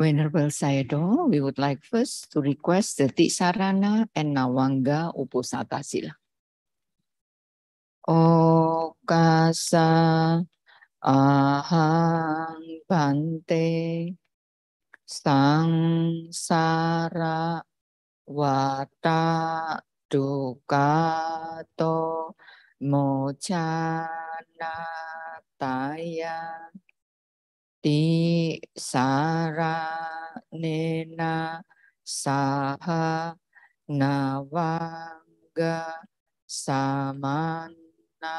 Venerable Sayado, we would like first to request the Tisarana and Nawanga Uposata Sila. Okasa ahang bante sangsara wata dukato Mochana taya ติสาระเนนะสาหนาวากะสามานา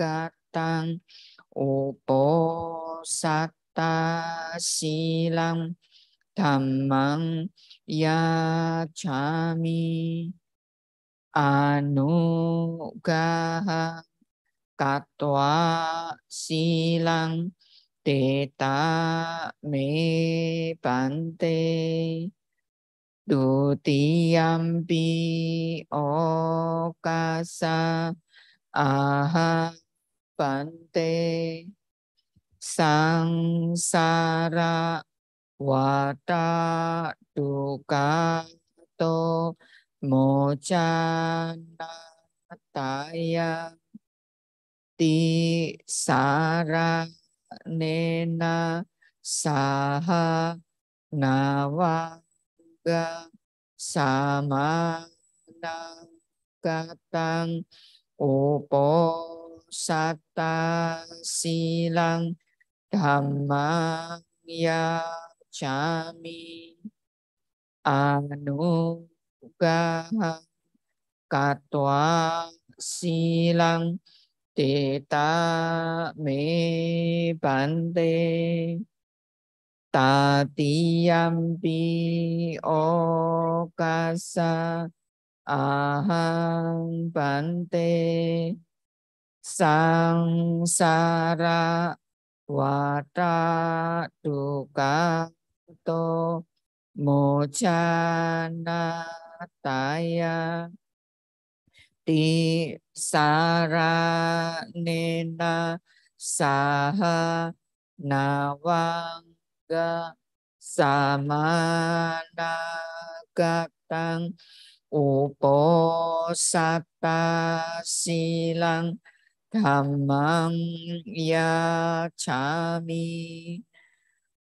กตังอุปสัตตาสีลังธรรมังยาชามิอนุกาหังกัตวาสีลัง Teta me pante dutiyampi okasa aha pante sangsara wata dukato mocana taya ti sarang nên nena à, saha navaga samana katang upo sata silang dhammang yacami anugaha katwa silang Tita me bante tatiyampi okasa ahang bante sangsara wata mo chana taya ti sara nena saha navanga samanakatang uposata silang dhammang yacchami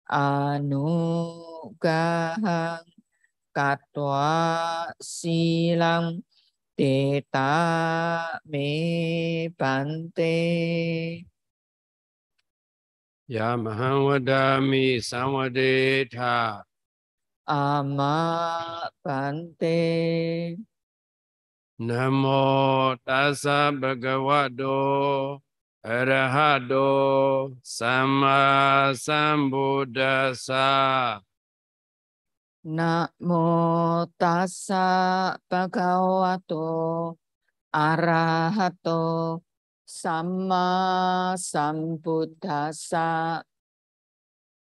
anugahang katwa silang Tita me pante. Ya mahavadami samadetha. Ama pante. Namo tassa bhagavado arahado sama sambuddhasa. Namo tassa bhagavato arahato sama sambuddhassa.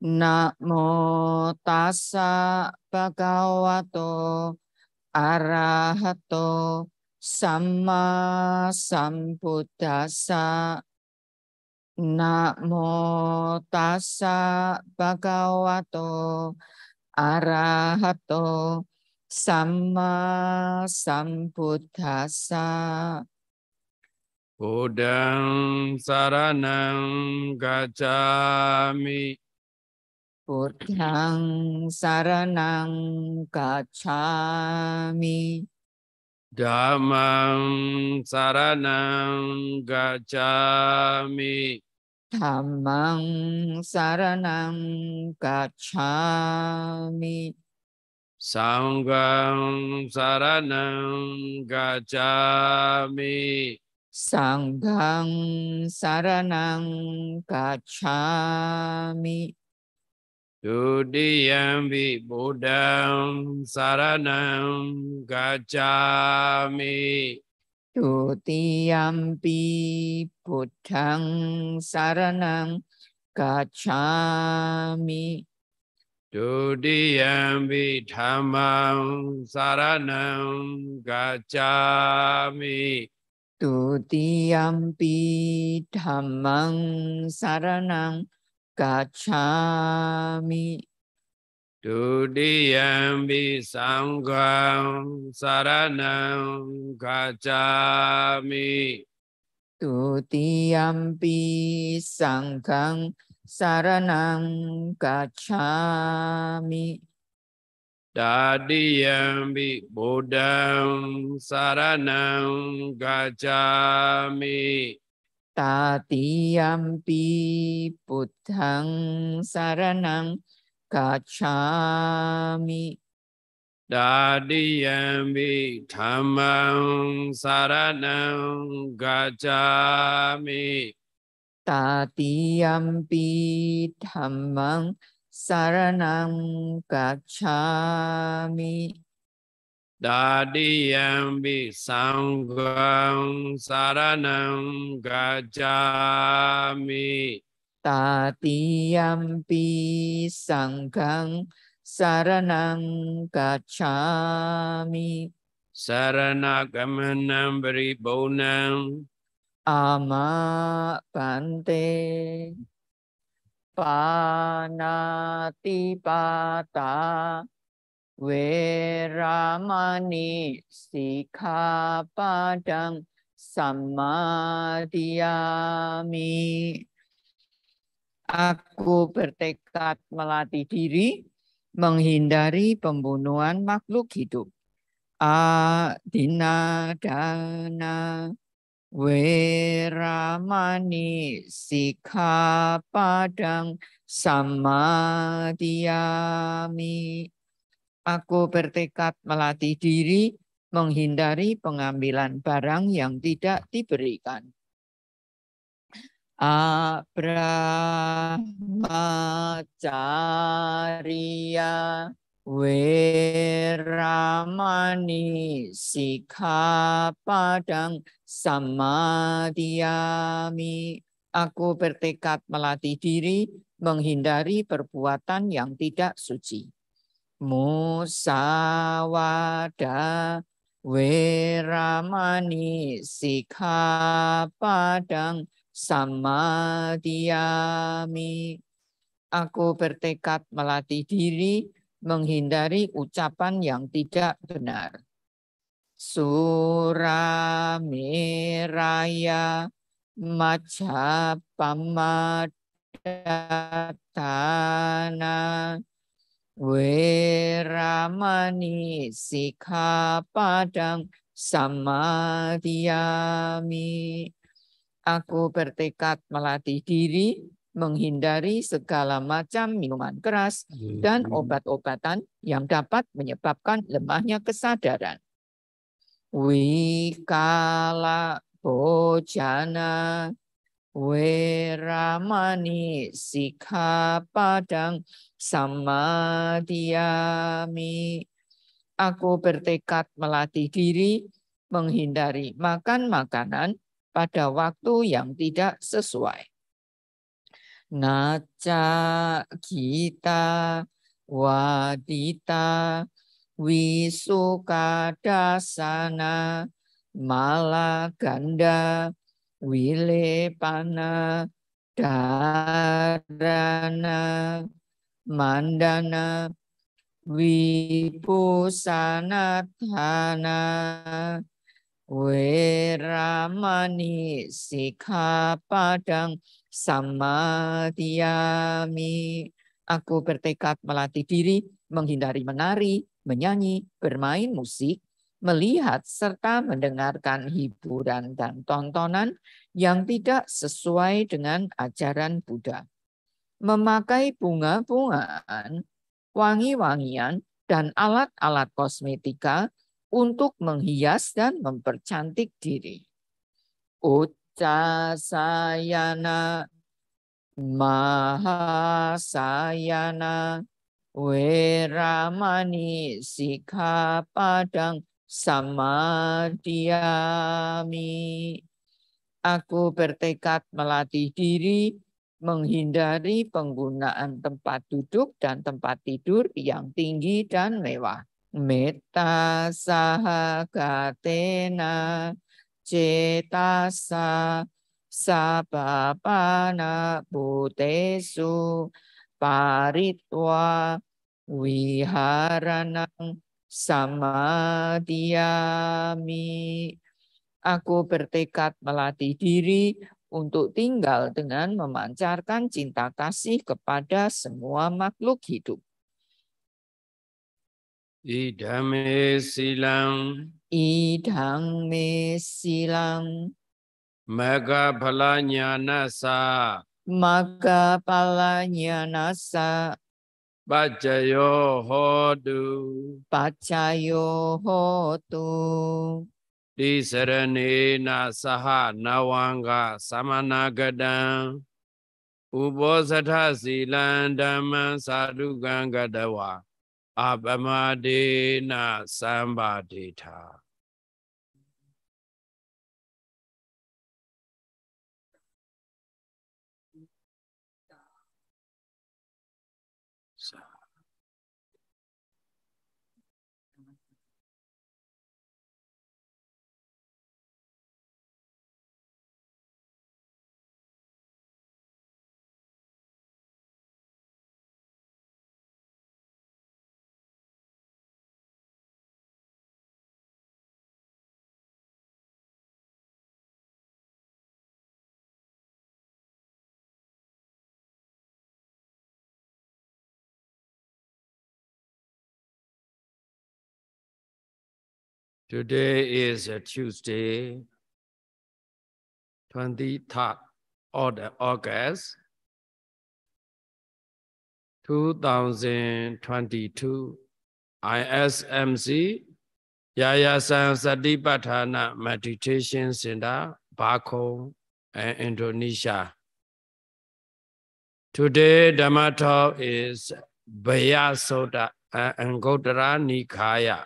Namo tassa bhagavato arahato sama sambuddhassa. Namo tassa bhagavato arahato arahato sama sambuddhasa Budang saranang gacami Budang saranang gacami Damang saranang gacami Dhammang saranam gacchami. sanggang saranam gacchami. sanggang saranam gacchami. Tudiyambi Buddham saranam gacchami. Tutiyampi Buddhang Saranang Gacchami Tutiyampi Dhammang Saranang Gacchami Tutiyampi Dhammang Saranang Gacchami Tudiyampi sanggam saranam gacami. Tutiyampi sanggam saranam gacami. Dadiyampi buddham saranam gacami. Tatiyampi buddhang saranam gacami. gacchami Dadiyami dhammam saranam gacchami Tatiyampi dhammam saranam gacchami Dadiyampi sangham saranam gacchami tatiyampi sanggang saranang gacchami saranagamhanam paribonam ama bante panati pata weramani padang samadhiyami Aku bertekad melatih diri menghindari pembunuhan makhluk hidup. Adina dana weramani sikha padang samadhiyami. Aku bertekad melatih diri menghindari pengambilan barang yang tidak diberikan. Weramani, Sikha Padang Samadhyami. Aku bertekad melatih diri menghindari perbuatan yang tidak suci. Musawada Sikha Padang samadhiyami. Aku bertekad melatih diri menghindari ucapan yang tidak benar. Suramiraya majapamadatana Weramani Sikapadang padang Aku bertekad melatih diri menghindari segala macam minuman keras dan hmm. obat-obatan yang dapat menyebabkan lemahnya kesadaran. Wikala bojana weramani sikha padang sama Aku bertekad melatih diri menghindari makan makanan pada waktu yang tidak sesuai. Naca kita wadita wisuka mala malaganda wilepana darana mandana wipusana samadhyami. Aku bertekad melatih diri, menghindari menari, menyanyi, bermain musik, melihat serta mendengarkan hiburan dan tontonan yang tidak sesuai dengan ajaran Buddha. Memakai bunga-bungaan, wangi-wangian, dan alat-alat kosmetika untuk menghias dan mempercantik diri. Uca sayana, maha Mahasayana, Weramani, Sikha Padang, Samadhyami. Aku bertekad melatih diri menghindari penggunaan tempat duduk dan tempat tidur yang tinggi dan mewah Metta sahagatena cetasa sabapana putesu paritwa wiharanang samadhyami. Aku bertekad melatih diri untuk tinggal dengan memancarkan cinta kasih kepada semua makhluk hidup. ဣဒံမေစီလံဣဒံမေစီလံမဂဖလညာနသမဂပလညာနသပัจจယောဟောတုပัจจယောဟောတုတိစရနေနာသဟနဝံဃသမနာကတံဥပောသထစီလံဓမ္မံသာဓုကံကတဝါအပမဒေနသမ္ပါဒေထာ Today is a Tuesday, 23rd of August, 2022. ISMC Yayasan Satipatthana Meditation Center, Bakong, and Indonesia. Today, Dhamma talk is Vaya Soda and Anguttara Nikaya.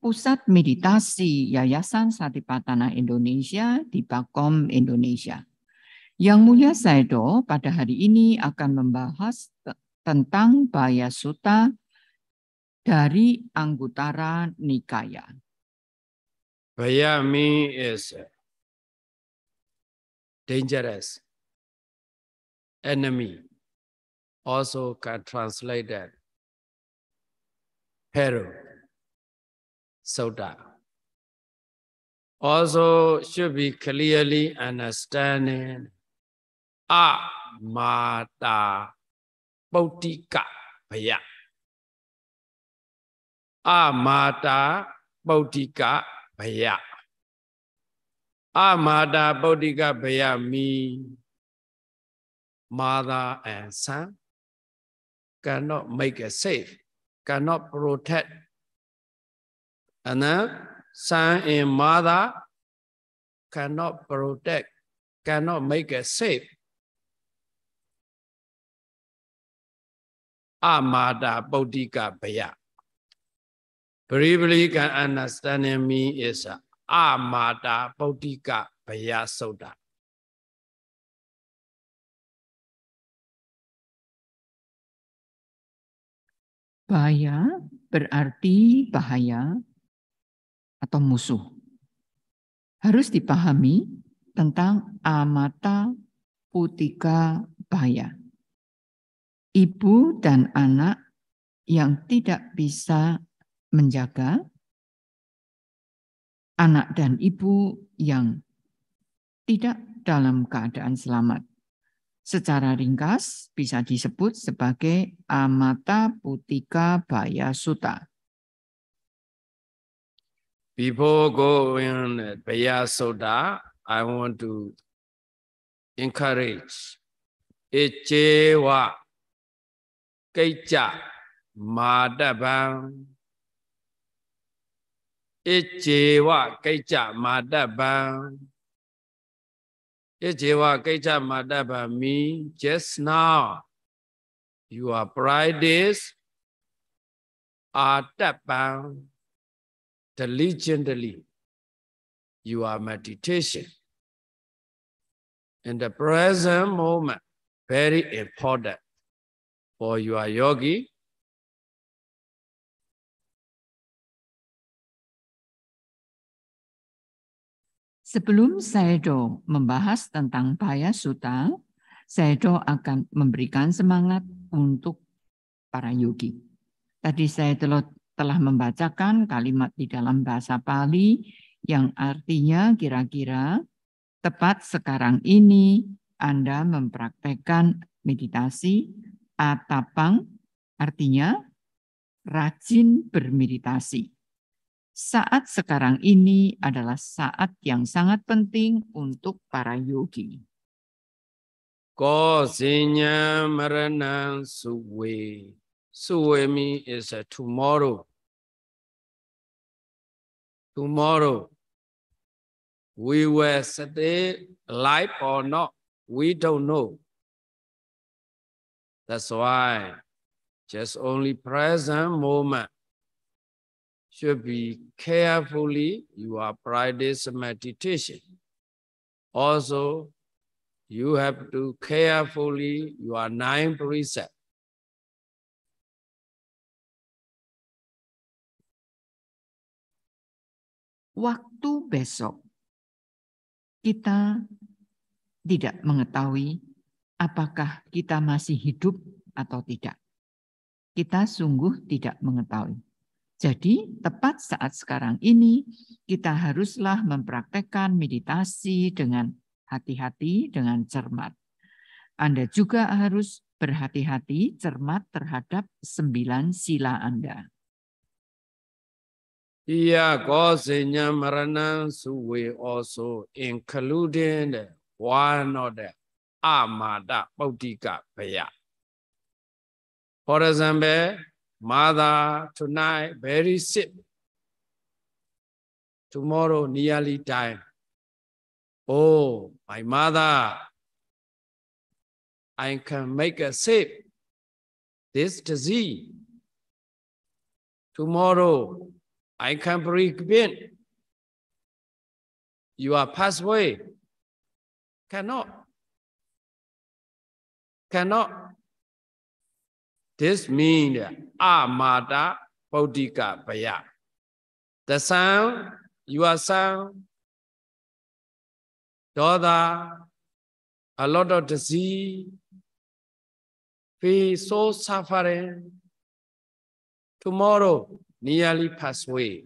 Pusat Meditasi Yayasan Satipatana Indonesia di Bakom Indonesia. Yang Mulia Saido pada hari ini akan membahas tentang Baya Suta dari Anggutara Nikaya. Bayami is dangerous enemy also can translate that peril. Sutta. Also should be clearly understanding Amata Bautika Bhaya. Amata Bautika Bhaya. Amata Bautika Bhaya means mother and son cannot make it safe, cannot protect And then son and mother cannot protect, cannot make it safe. Amada Bodhika Bhaya. Briefly, can understand me is Amada Bodhika Bhaya Soda. Bahaya berarti bahaya atau musuh. Harus dipahami tentang Amata Putika Baya. Ibu dan anak yang tidak bisa menjaga, anak dan ibu yang tidak dalam keadaan selamat. Secara ringkas bisa disebut sebagai Amata Putika Baya Suta before going Baya Soda, I want to encourage Echewa Keicha Madabang Echewa Keicha Madabang Echewa Keicha Madabang means just now you are practice Adabang diligently your meditation. In the present moment, very important for your yogi. Sebelum Saedo membahas tentang Paya Suta, Saedo akan memberikan semangat untuk para yogi. Tadi saya telah telah membacakan kalimat di dalam bahasa Pali yang artinya kira-kira tepat sekarang ini Anda mempraktekkan meditasi atapang artinya rajin bermeditasi. Saat sekarang ini adalah saat yang sangat penting untuk para yogi. Kosinya merenang suwe. mi is a tomorrow. tomorrow we will stay alive or not. We don't know. That's why just only present moment should be carefully you apply this meditation. Also, you have to carefully your nine precepts. waktu besok kita tidak mengetahui apakah kita masih hidup atau tidak. Kita sungguh tidak mengetahui. Jadi, tepat saat sekarang ini, kita haruslah mempraktekkan meditasi dengan hati-hati, dengan cermat. Anda juga harus berhati-hati cermat terhadap sembilan sila Anda. He causing Maranas we also including one of the Amada Bodhika Bhaya. For example, mother tonight very sick. Tomorrow nearly time. Oh, my mother, I can make a safe this disease. Tomorrow I can in. your pathway. Cannot. Cannot. This means Amada Bodhika Baya. The sound, your sound, daughter, a lot of disease, feel so suffering. Tomorrow, nearly passed away.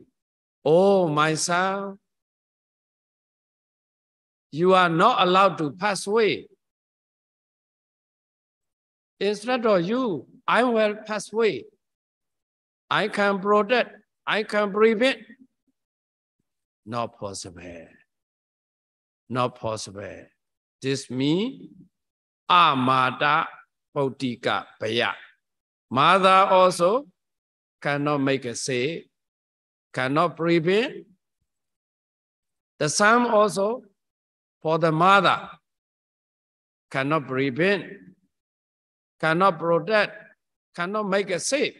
Oh, my son, you are not allowed to pass away. Instead of you, I will pass away. I can protect, I can prevent. Not possible. Not possible. This means Amada Bodhika Bhaya. Mother also cannot make a seed, cannot prevent. The son also, for the mother, cannot prevent, cannot protect, cannot make a seed.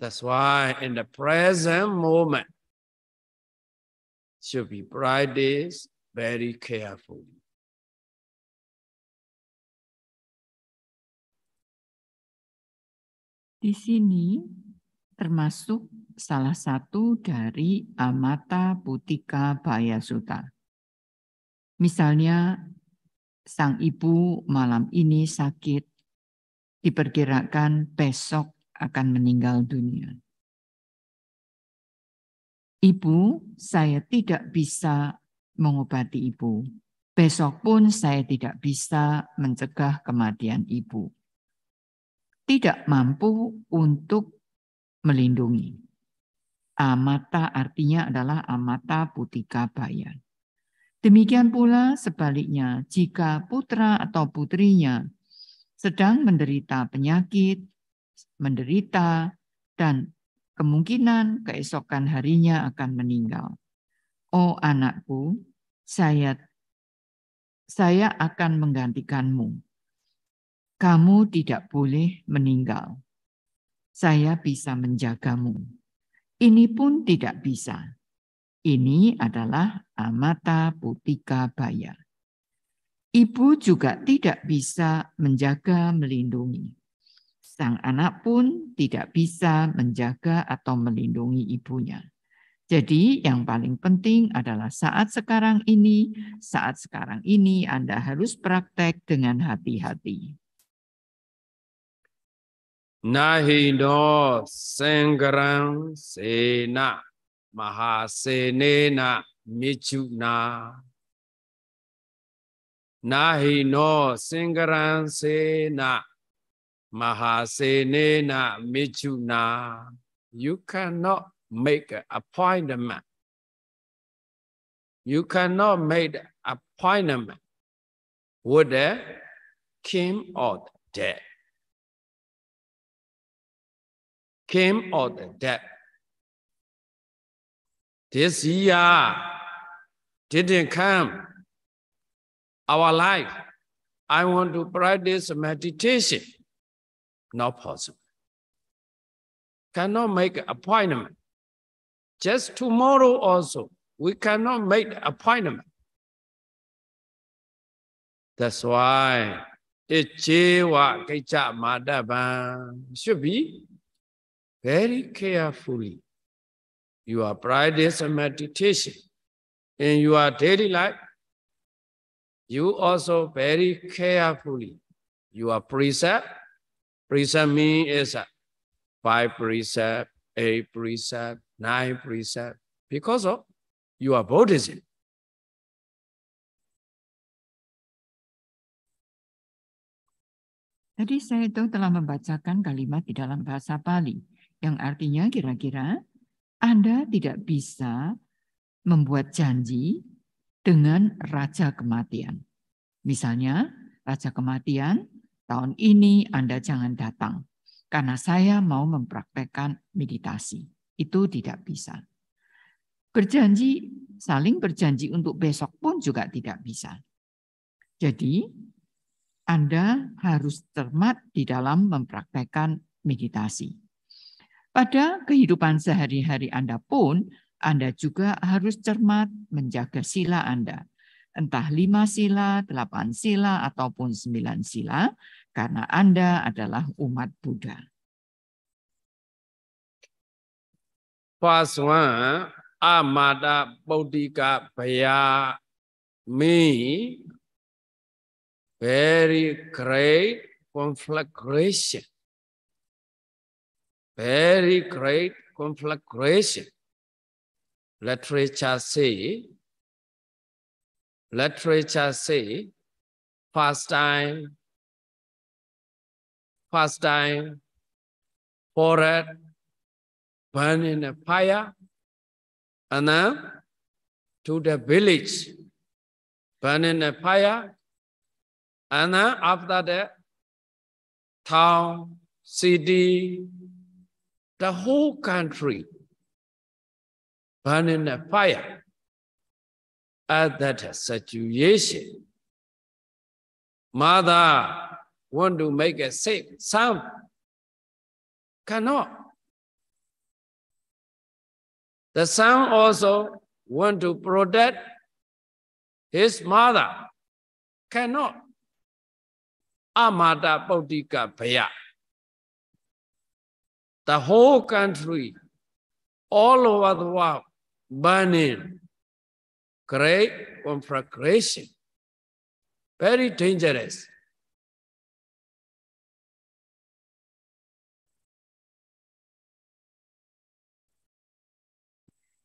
That's why in the present moment, should be practiced very carefully. Di sini termasuk salah satu dari Amata Putika Bayasuta. Misalnya sang ibu malam ini sakit, diperkirakan besok akan meninggal dunia. Ibu, saya tidak bisa mengobati ibu. Besok pun saya tidak bisa mencegah kematian ibu tidak mampu untuk melindungi. Amata artinya adalah amata putika bayan. Demikian pula sebaliknya, jika putra atau putrinya sedang menderita penyakit, menderita, dan kemungkinan keesokan harinya akan meninggal. Oh anakku, saya saya akan menggantikanmu kamu tidak boleh meninggal. Saya bisa menjagamu. Ini pun tidak bisa. Ini adalah Amata Putika Baya. Ibu juga tidak bisa menjaga melindungi. Sang anak pun tidak bisa menjaga atau melindungi ibunya. Jadi yang paling penting adalah saat sekarang ini, saat sekarang ini Anda harus praktek dengan hati-hati. Nahindo Sangaram Sena Mahasenena Michuna. Nahino Sangaram Sena Mahasenena Michuna. You cannot make an appointment. You cannot make an appointment with the king or the dead. came out the debt. This year didn't come. Our life, I want to practice meditation. Not possible. Cannot make appointment. Just tomorrow also, we cannot make appointment. That's why တခြေဝကိစ္စမာတပံ should be very carefully your practice and meditation in your daily life. You also very carefully your precept. Precept means is uh, five precept, eight precept, nine precept, because of your Buddhism. Tadi saya itu telah membacakan kalimat di dalam bahasa Bali. Yang artinya kira-kira Anda tidak bisa membuat janji dengan raja kematian. Misalnya, raja kematian tahun ini Anda jangan datang karena saya mau mempraktekkan meditasi. Itu tidak bisa. Berjanji, saling berjanji untuk besok pun juga tidak bisa. Jadi, Anda harus cermat di dalam mempraktekkan meditasi. Pada kehidupan sehari-hari Anda pun, Anda juga harus cermat menjaga sila Anda. Entah lima sila, delapan sila, ataupun sembilan sila, karena Anda adalah umat Buddha. Paswa amada bodhika bhaya me very great conflagration very great conflagration literature say literature say first time first time forehead burn in a fire and then to the village burn in a fire and then after that town city the whole country burned in a fire at that situation. Mother want to make a safe son cannot. The son also want to protect his mother, cannot. Amada Bodhika Bhaya. the whole country, all over the world, burning. Great conflagration. Very dangerous.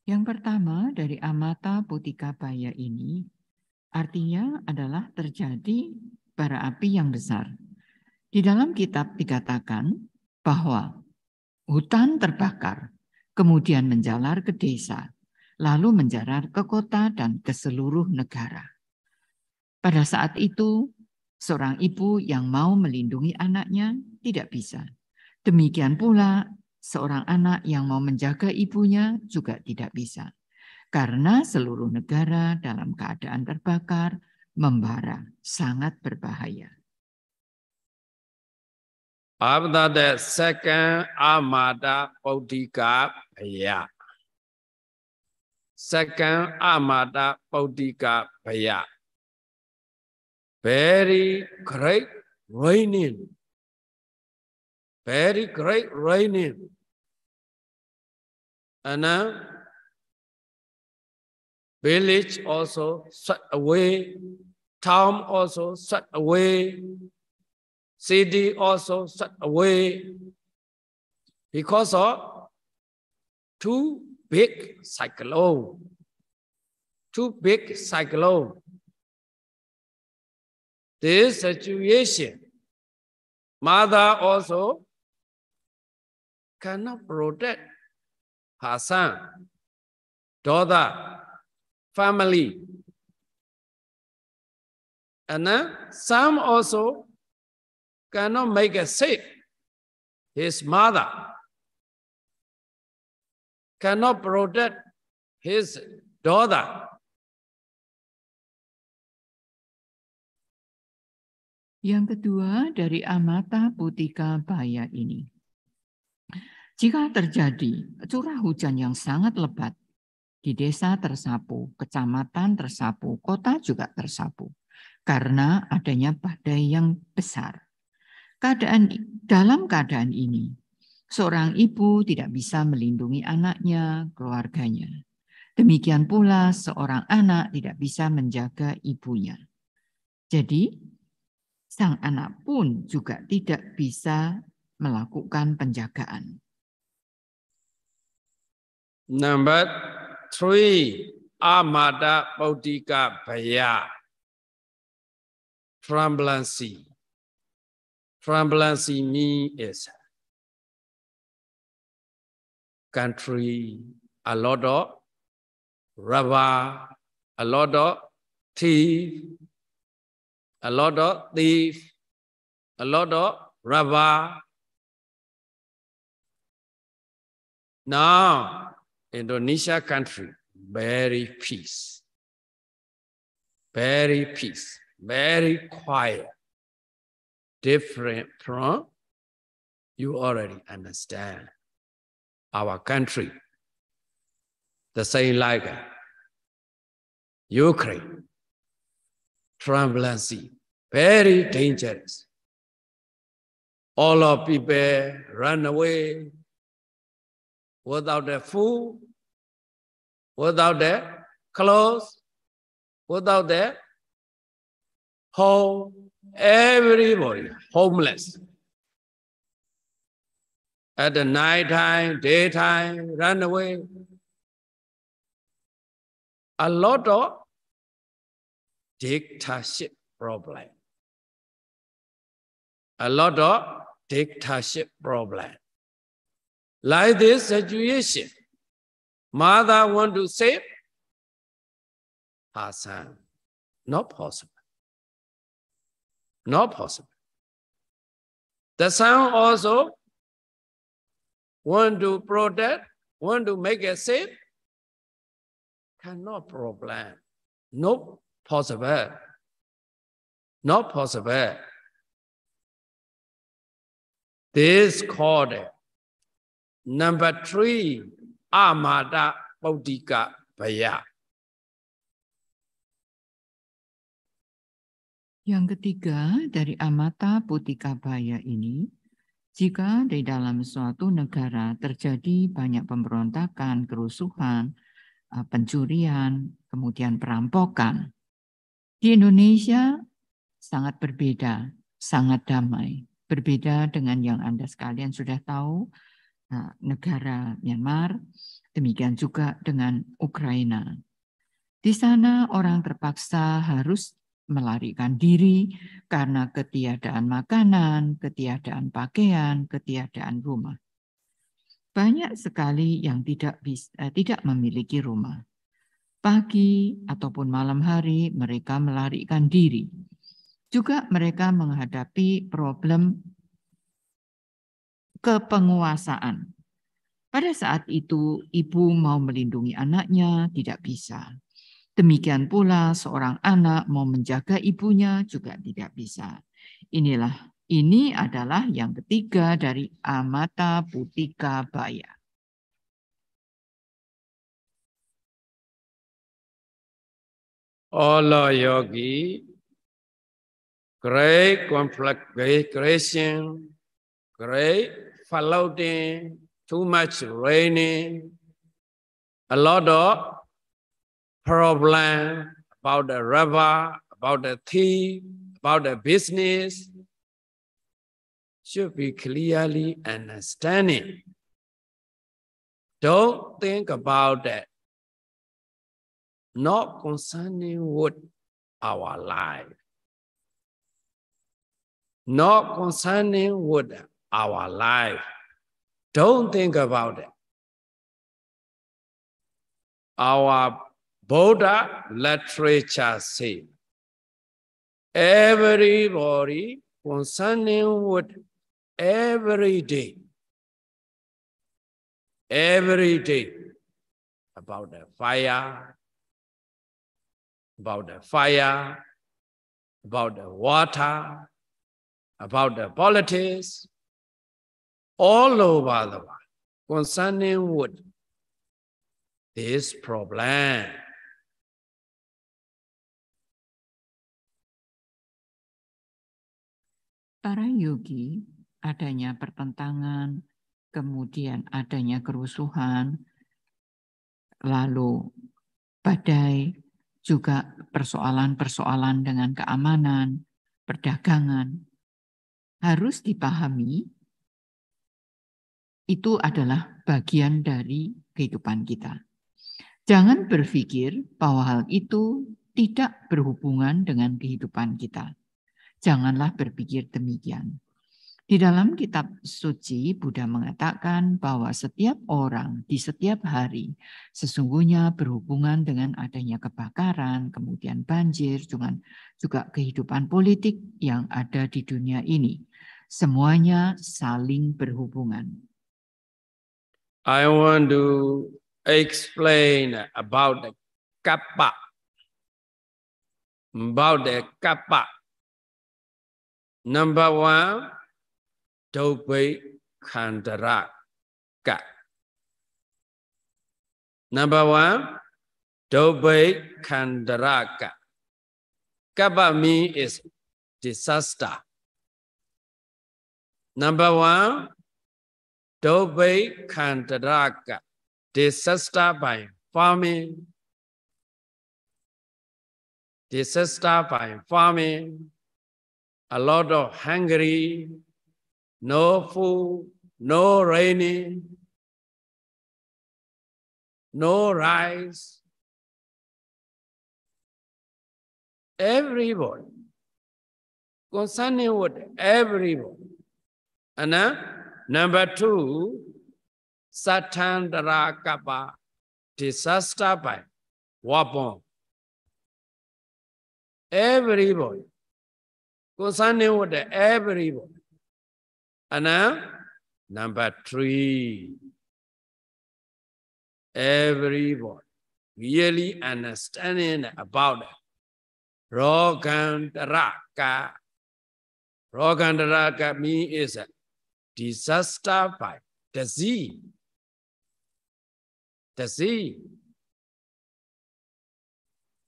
Yang pertama dari Amata putika Baya ini artinya adalah terjadi bara api yang besar. Di dalam kitab dikatakan bahwa Hutan terbakar, kemudian menjalar ke desa, lalu menjalar ke kota dan ke seluruh negara. Pada saat itu, seorang ibu yang mau melindungi anaknya tidak bisa. Demikian pula, seorang anak yang mau menjaga ibunya juga tidak bisa, karena seluruh negara dalam keadaan terbakar membara sangat berbahaya. အာပဒတဲ့စကံအာမာတာပုဒ္ဓိကဘယစကံအာမာတာပုဒ္ဓိကဘယ very great raining very great raining အန village also shut away town also shut away city also shut away because of two big cyclone two big cyclone this situation mother also cannot protect her son daughter family and then some also cannot make a sick. His mother cannot protect his daughter. Yang kedua dari Amata Putika Baya ini. Jika terjadi curah hujan yang sangat lebat, di desa tersapu, kecamatan tersapu, kota juga tersapu karena adanya badai yang besar. Keadaan dalam keadaan ini, seorang ibu tidak bisa melindungi anaknya, keluarganya. Demikian pula seorang anak tidak bisa menjaga ibunya. Jadi, sang anak pun juga tidak bisa melakukan penjagaan. Number three, amada bodhika baya, tremblancy. Transparency means is country, a lot of rubber, a lot of thief, a lot of thief, a lot of rubber. Now, Indonesia country, very peace, very peace, very quiet different from you already understand our country. The same like Ukraine, turbulency, very dangerous. All of people run away without their food, without their clothes, without their home, everybody homeless at the night time daytime run away a lot of dictatorship problem a lot of dictatorship problem like this situation mother want to save her son not possible Not possible. The sun also want to protect, want to make it safe, cannot problem. No possible. Not possible. This called number three, Amada Bodhika Bhaya. Yang ketiga dari Amata Putikabaya ini, jika di dalam suatu negara terjadi banyak pemberontakan, kerusuhan, eh, pencurian, kemudian perampokan, di Indonesia sangat berbeda, sangat damai. Berbeda dengan yang Anda sekalian sudah tahu, eh, negara Myanmar, demikian juga dengan Ukraina. Di sana orang terpaksa harus melarikan diri karena ketiadaan makanan, ketiadaan pakaian, ketiadaan rumah. Banyak sekali yang tidak bisa, eh, tidak memiliki rumah. Pagi ataupun malam hari mereka melarikan diri. Juga mereka menghadapi problem kepenguasaan. Pada saat itu ibu mau melindungi anaknya tidak bisa. Demikian pula seorang anak mau menjaga ibunya juga tidak bisa. Inilah ini adalah yang ketiga dari Amata Putika Baya. Ola yogi, great conflict, great creation, great flooding, too much raining, a lot of problem, about the river, about the thief, about the business, should be clearly understanding. Don't think about that. Not concerning with our life. Not concerning with our life. Don't think about it. Our Buddha literature says, everybody concerning with every day, every day, about the fire, about the fire, about the water, about the politics, all over the world, concerning with this problem. para yogi adanya pertentangan, kemudian adanya kerusuhan, lalu badai, juga persoalan-persoalan dengan keamanan, perdagangan, harus dipahami itu adalah bagian dari kehidupan kita. Jangan berpikir bahwa hal itu tidak berhubungan dengan kehidupan kita. Janganlah berpikir demikian. Di dalam kitab suci, Buddha mengatakan bahwa setiap orang di setiap hari sesungguhnya berhubungan dengan adanya kebakaran, kemudian banjir, dengan juga kehidupan politik yang ada di dunia ini. Semuanya saling berhubungan. I want to explain about the kappa. About the kappa. Number one, Dope Kandaraka. Number one, Dobe Kandaraka. Kabami is disaster. Number one, Dobe Kandaraka. Disaster by farming. Disaster by farming. a lot of hungry, no food, no raining, no rice. Everybody, concerning what everyone. And uh, number two, Satan Rakapa disaster by Wapon. Everybody. concerning with the everybody. And now, number three, everybody really understanding about Rogandaraka. Rogandaraka means is a disaster by disease. Disease.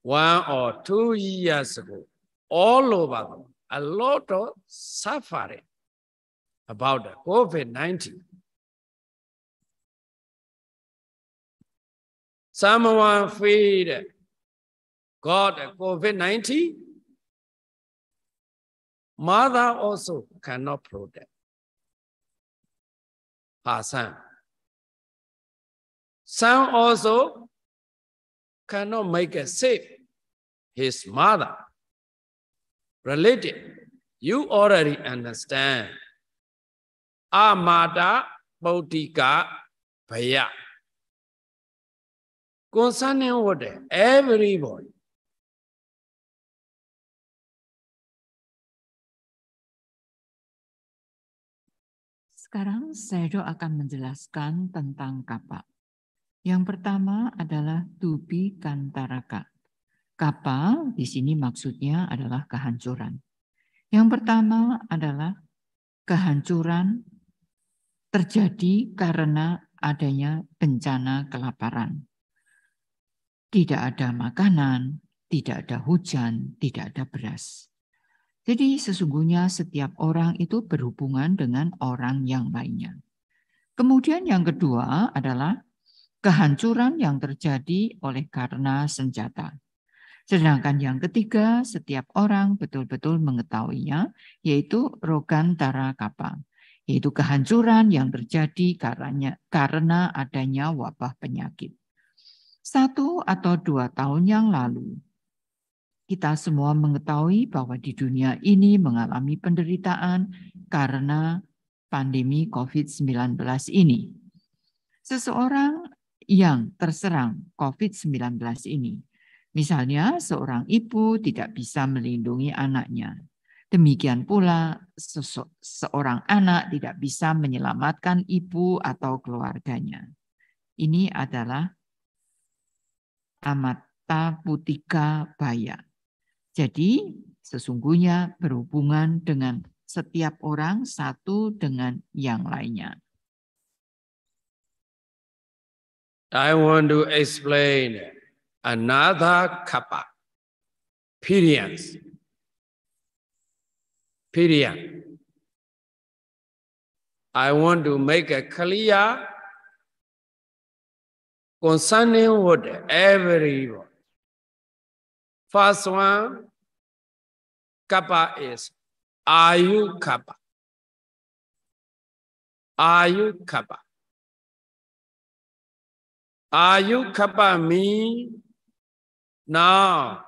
One or two years ago, all over the world, a lot of suffering about COVID-19. Someone feed got COVID-19, mother also cannot protect her son. Son also cannot make a safe his mother. related. You already understand. Amada Bodhika Bhaya. Concerning what? Everybody. Sekarang Saido akan menjelaskan tentang kapal. Yang pertama adalah tubi kantaraka. Kapal di sini maksudnya adalah kehancuran. Yang pertama adalah kehancuran terjadi karena adanya bencana kelaparan. Tidak ada makanan, tidak ada hujan, tidak ada beras. Jadi sesungguhnya setiap orang itu berhubungan dengan orang yang lainnya. Kemudian yang kedua adalah kehancuran yang terjadi oleh karena senjata. Sedangkan yang ketiga, setiap orang betul-betul mengetahuinya, yaitu rogantara kapa, yaitu kehancuran yang terjadi karena, karena adanya wabah penyakit. Satu atau dua tahun yang lalu, kita semua mengetahui bahwa di dunia ini mengalami penderitaan karena pandemi COVID-19 ini. Seseorang yang terserang COVID-19 ini Misalnya, seorang ibu tidak bisa melindungi anaknya. Demikian pula, seorang anak tidak bisa menyelamatkan ibu atau keluarganya. Ini adalah amata putika baya. Jadi, sesungguhnya berhubungan dengan setiap orang satu dengan yang lainnya. I want to explain another kappa periods period i want to make a clear concerning what every first one kappa is ayu kappa ayu kappa ayu kappa means Now,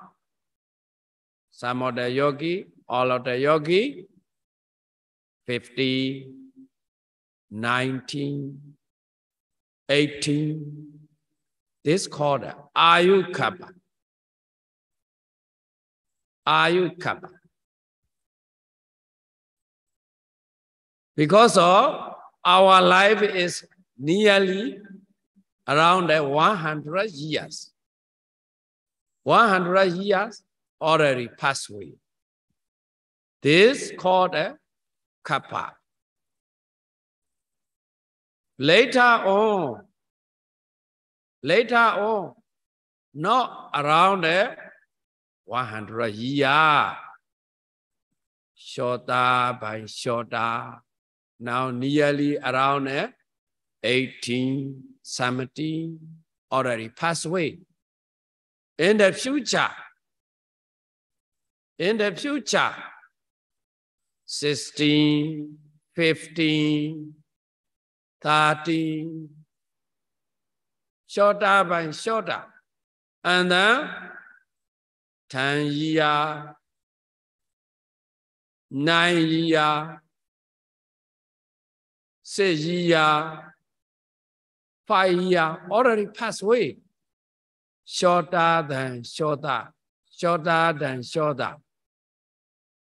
some of the yogi, all of the yogi, 50, 19, 18. This called ayukaba, ayukaba. Because of our life is nearly around 100 years. 100 years already passed away. This called a kappa. Later on, later on, not around the 100 year, shorter by shorter, now nearly around the 18, 17, already passed away. in the future in the future 16 15 30 shorter by shorter and then 10 year 9 year 6 year 5 year already passed away shorter than shorter, shorter than shorter.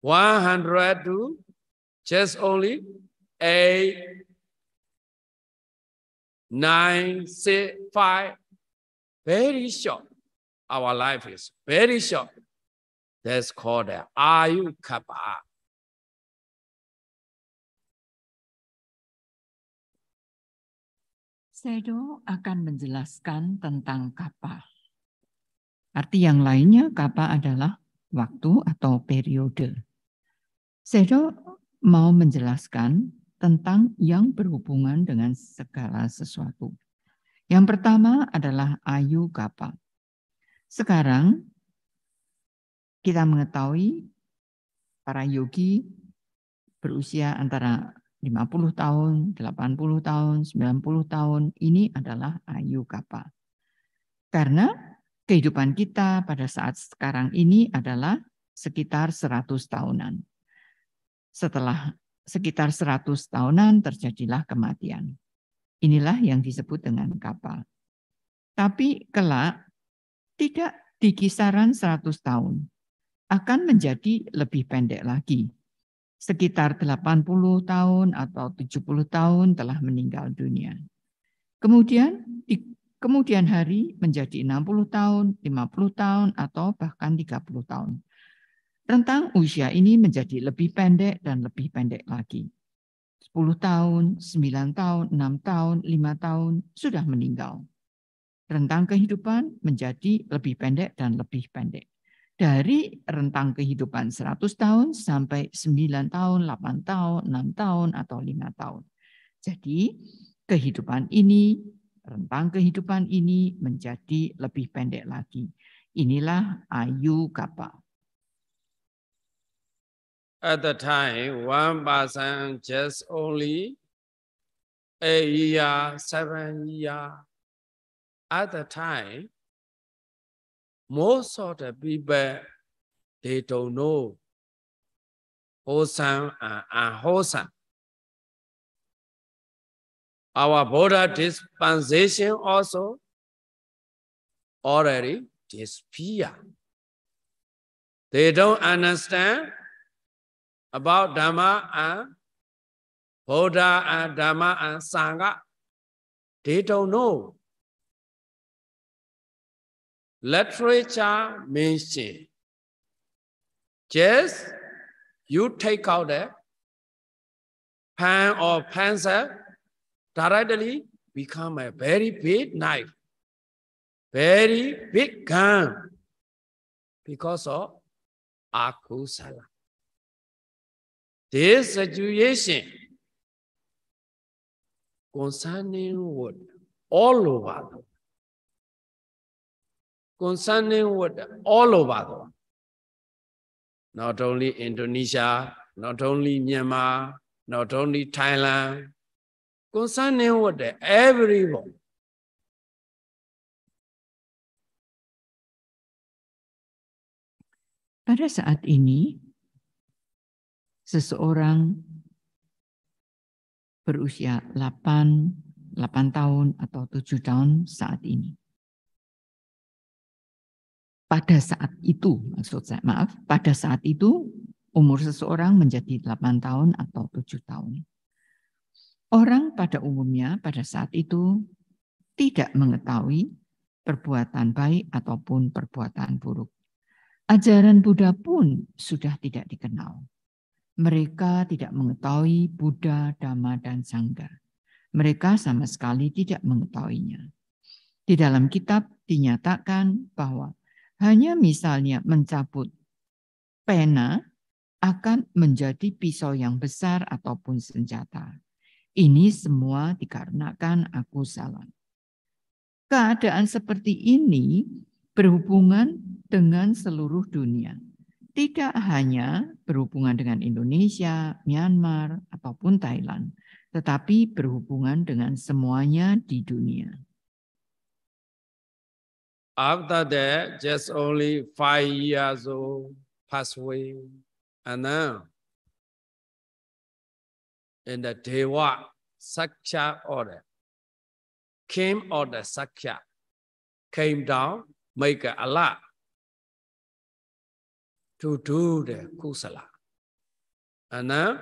hundred two, just only 8, 9, 6, 5. Very short. Our life is very short. That's called the Ayu Sedo akan menjelaskan tentang kapal. Arti yang lainnya kapa adalah waktu atau periode. Sedo mau menjelaskan tentang yang berhubungan dengan segala sesuatu. Yang pertama adalah ayu kapa. Sekarang kita mengetahui para yogi berusia antara 50 tahun, 80 tahun, 90 tahun, ini adalah ayu kapa. Karena kehidupan kita pada saat sekarang ini adalah sekitar 100 tahunan. Setelah sekitar 100 tahunan terjadilah kematian. Inilah yang disebut dengan kapal. Tapi kelak tidak di kisaran 100 tahun. Akan menjadi lebih pendek lagi. Sekitar 80 tahun atau 70 tahun telah meninggal dunia. Kemudian di Kemudian hari menjadi 60 tahun, 50 tahun, atau bahkan 30 tahun. Rentang usia ini menjadi lebih pendek dan lebih pendek lagi. 10 tahun, 9 tahun, 6 tahun, 5 tahun sudah meninggal. Rentang kehidupan menjadi lebih pendek dan lebih pendek. Dari rentang kehidupan 100 tahun sampai 9 tahun, 8 tahun, 6 tahun, atau 5 tahun. Jadi kehidupan ini rentang kehidupan ini menjadi lebih pendek lagi. Inilah ayu kapal. At the time, one person just only a year, seven year. At the time, most of the people, they don't know wholesome and unwholesome. our Buddha dispensation also already disappear. They don't understand about Dhamma and Buddha and Dhamma and Sangha. They don't know. Literature means Just you take out a pen or pencil directly become a very big knife very big gun because of akusala this situation concerning what all over the world. concerning what all over the world. not only indonesia not only myanmar not only thailand Concern what? Everyone. Pada saat ini, seseorang berusia 8, 8 tahun atau 7 tahun saat ini. Pada saat itu, maksud saya, maaf, pada saat itu umur seseorang menjadi 8 tahun atau 7 tahun. Orang pada umumnya pada saat itu tidak mengetahui perbuatan baik ataupun perbuatan buruk. Ajaran Buddha pun sudah tidak dikenal. Mereka tidak mengetahui Buddha, Dhamma, dan Sangha. Mereka sama sekali tidak mengetahuinya. Di dalam kitab dinyatakan bahwa hanya misalnya mencabut pena akan menjadi pisau yang besar ataupun senjata ini semua dikarenakan aku salah. Keadaan seperti ini berhubungan dengan seluruh dunia. Tidak hanya berhubungan dengan Indonesia, Myanmar, ataupun Thailand, tetapi berhubungan dengan semuanya di dunia. After that, just only five years old passed away. And now in the Deva Sakya order came order Sakya came down make a Allah to do the kusala and then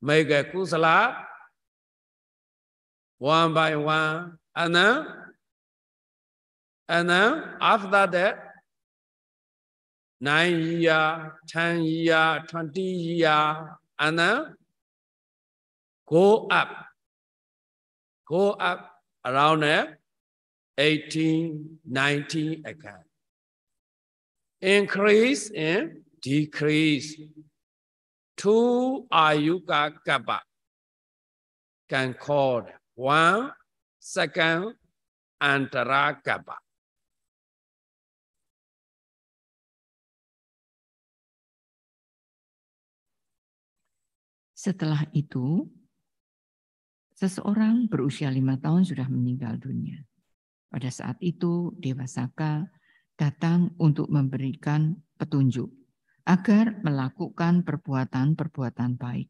make a kusala one by one and then and then after that nine year ten year twenty year and then Go up. Go up around 18, eh, 19 again. Increase and eh, decrease. Two ayuka kappa can call one second antara kappa. Setelah itu, Seseorang berusia lima tahun sudah meninggal dunia. Pada saat itu, Dewa Saka datang untuk memberikan petunjuk agar melakukan perbuatan-perbuatan baik.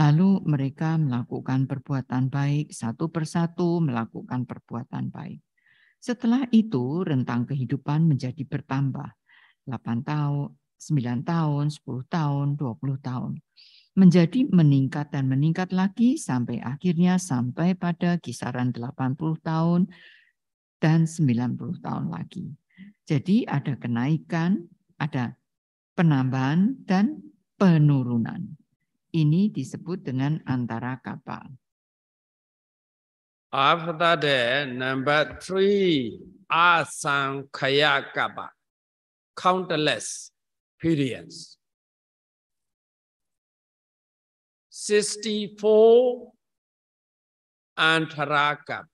Lalu mereka melakukan perbuatan baik, satu persatu melakukan perbuatan baik. Setelah itu, rentang kehidupan menjadi bertambah. 8 tahun, 9 tahun, 10 tahun, 20 tahun menjadi meningkat dan meningkat lagi sampai akhirnya sampai pada kisaran 80 tahun dan 90 tahun lagi. Jadi ada kenaikan, ada penambahan dan penurunan. Ini disebut dengan antara kapal. After that, number three, kaya kapal, countless periods. 64 and Rakab.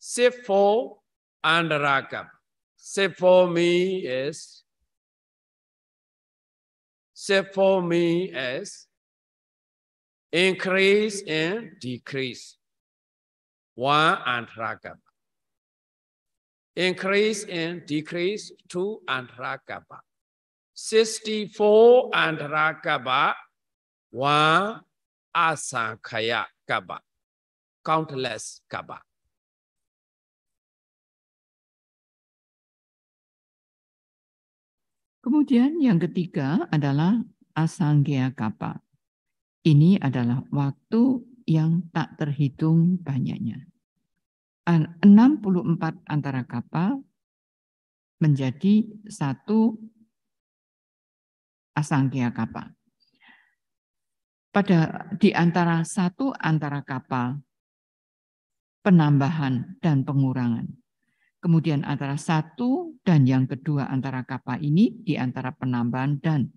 Sifo and Rakab. Sifo me is Sifo me is increase and decrease. One and Rakab. Increase and decrease two and Rakaba. 64 antara kappa, 1 asankhaya kappa, countless kaba. Kemudian yang ketiga adalah asangkaya kaba. Ini adalah waktu yang tak terhitung banyaknya. 64 antara kappa menjadi satu asangkia kapal. Pada di antara satu antara kapal, penambahan dan pengurangan. Kemudian antara satu dan yang kedua antara kapal ini, di antara penambahan dan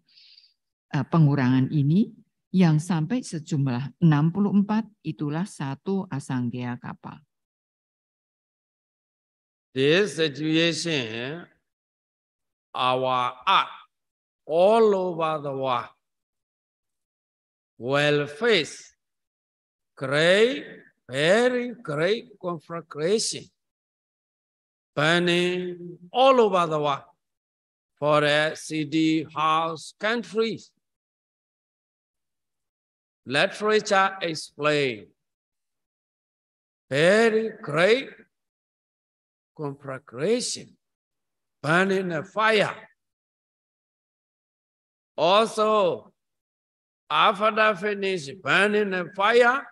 e, pengurangan ini, yang sampai sejumlah 64 itulah satu asangkia kapal. This situation, our art all over the world will face great, very great conflagration burning all over the world for a city, house, countries. Literature explain very great conflagration, burning a fire Also, after the finish burning the fire,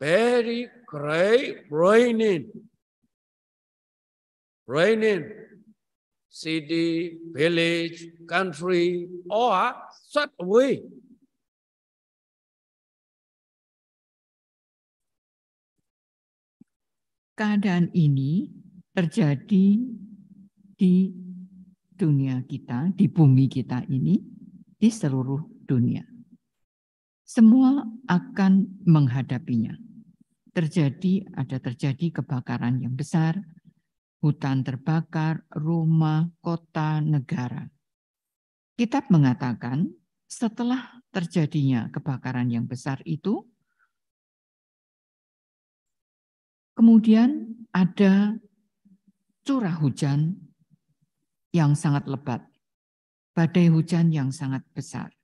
very great raining. Raining, city, village, country, or shut away. Keadaan ini terjadi di dunia kita, di bumi kita ini, di seluruh dunia. Semua akan menghadapinya. Terjadi, ada terjadi kebakaran yang besar, hutan terbakar, rumah, kota, negara. Kitab mengatakan, setelah terjadinya kebakaran yang besar itu, kemudian ada curah hujan yang sangat lebat, badai hujan yang sangat besar.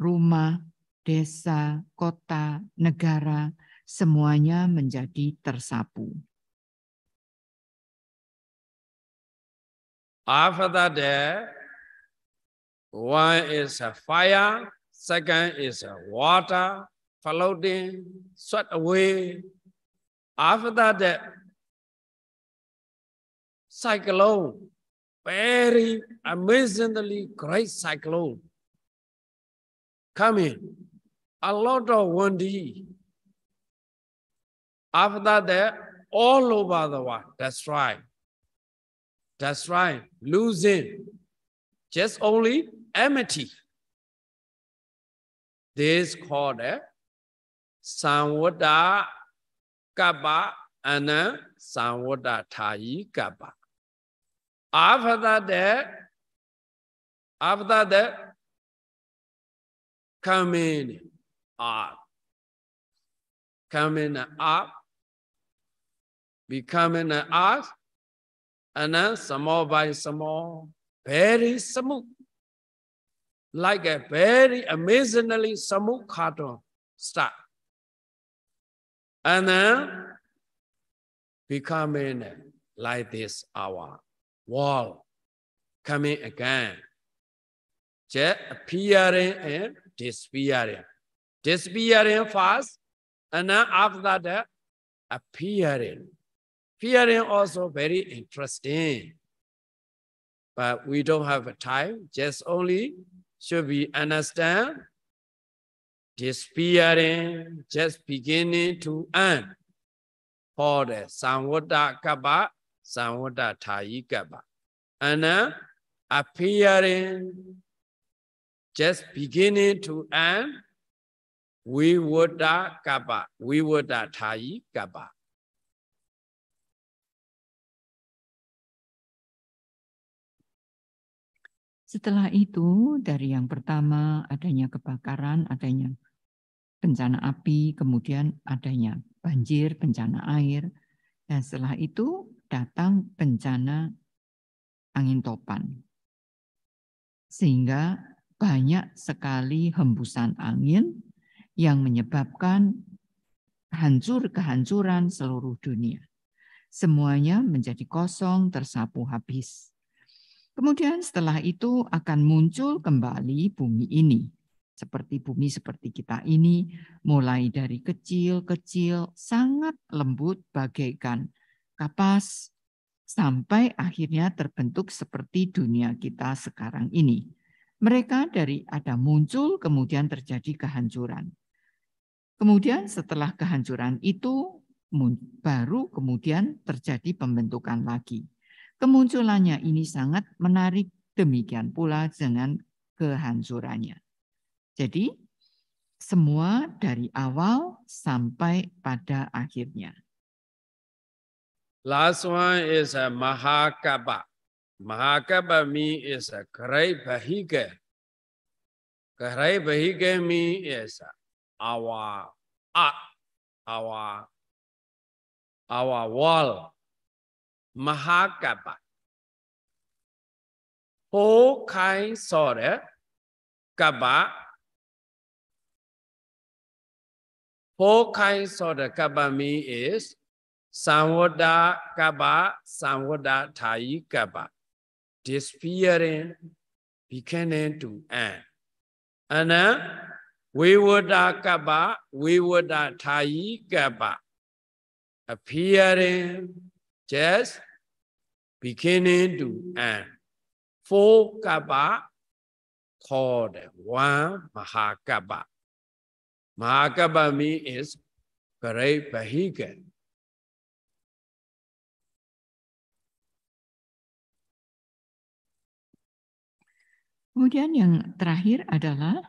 Rumah, desa, kota, negara, semuanya menjadi tersapu. After that day, one is a fire, second is a water, floating, swept away. After that, cyclone very amazingly great cyclone coming, a lot of windy. After that, all over the world, that's right. That's right, losing, just only empty. This called a Samvada Kappa and a Samvada Thayi after that after that coming up coming up becoming us and then small by small very smooth like a very amazingly smooth cartoon start and then becoming like this hour wall coming again. Just appearing and disappearing. Disappearing first, and then after that, appearing. Appearing also very interesting. But we don't have a time, just only should we understand disappearing, just beginning to end. For the Samvata Kappa သံဝတ္တထာယိကပါ appearing, just beginning to end, Vivata Kappa, Vivata Thayi Kappa. Setelah itu, dari yang pertama adanya kebakaran, adanya bencana api, kemudian adanya banjir, bencana air, dan setelah itu datang bencana angin topan. Sehingga banyak sekali hembusan angin yang menyebabkan hancur-kehancuran seluruh dunia. Semuanya menjadi kosong, tersapu habis. Kemudian setelah itu akan muncul kembali bumi ini seperti bumi seperti kita ini, mulai dari kecil-kecil, sangat lembut bagaikan kapas, sampai akhirnya terbentuk seperti dunia kita sekarang ini. Mereka dari ada muncul, kemudian terjadi kehancuran. Kemudian setelah kehancuran itu, baru kemudian terjadi pembentukan lagi. Kemunculannya ini sangat menarik, demikian pula dengan kehancurannya. Jadi semua dari awal sampai pada akhirnya. Last one is a Mahakaba. Mahakaba means is a great bahiga Great Bahige means is our art, our, our wall. Mahakaba. Whole kinds of Kaba Four kinds of the kappa mean is Samvada kappa, Samvada Thai kappa. Disappearing, beginning to end. And then Vivada kappa, Vivada Thai kappa. Appearing, just beginning to end. Four kappa called one Mahakappa. Maka bami is berai Pahikan. Kemudian yang terakhir adalah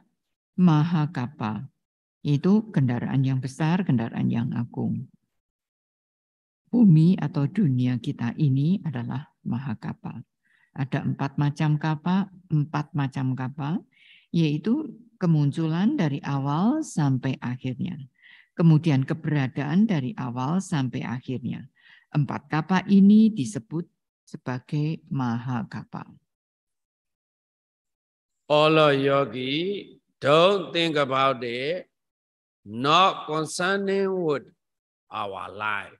maha kapal. Itu kendaraan yang besar, kendaraan yang agung. Bumi atau dunia kita ini adalah maha kapal. Ada empat macam kapal, empat macam kapal, yaitu kemunculan dari awal sampai akhirnya. Kemudian keberadaan dari awal sampai akhirnya. Empat kapa ini disebut sebagai maha kapa. All yogi don't think about it not concerning with our life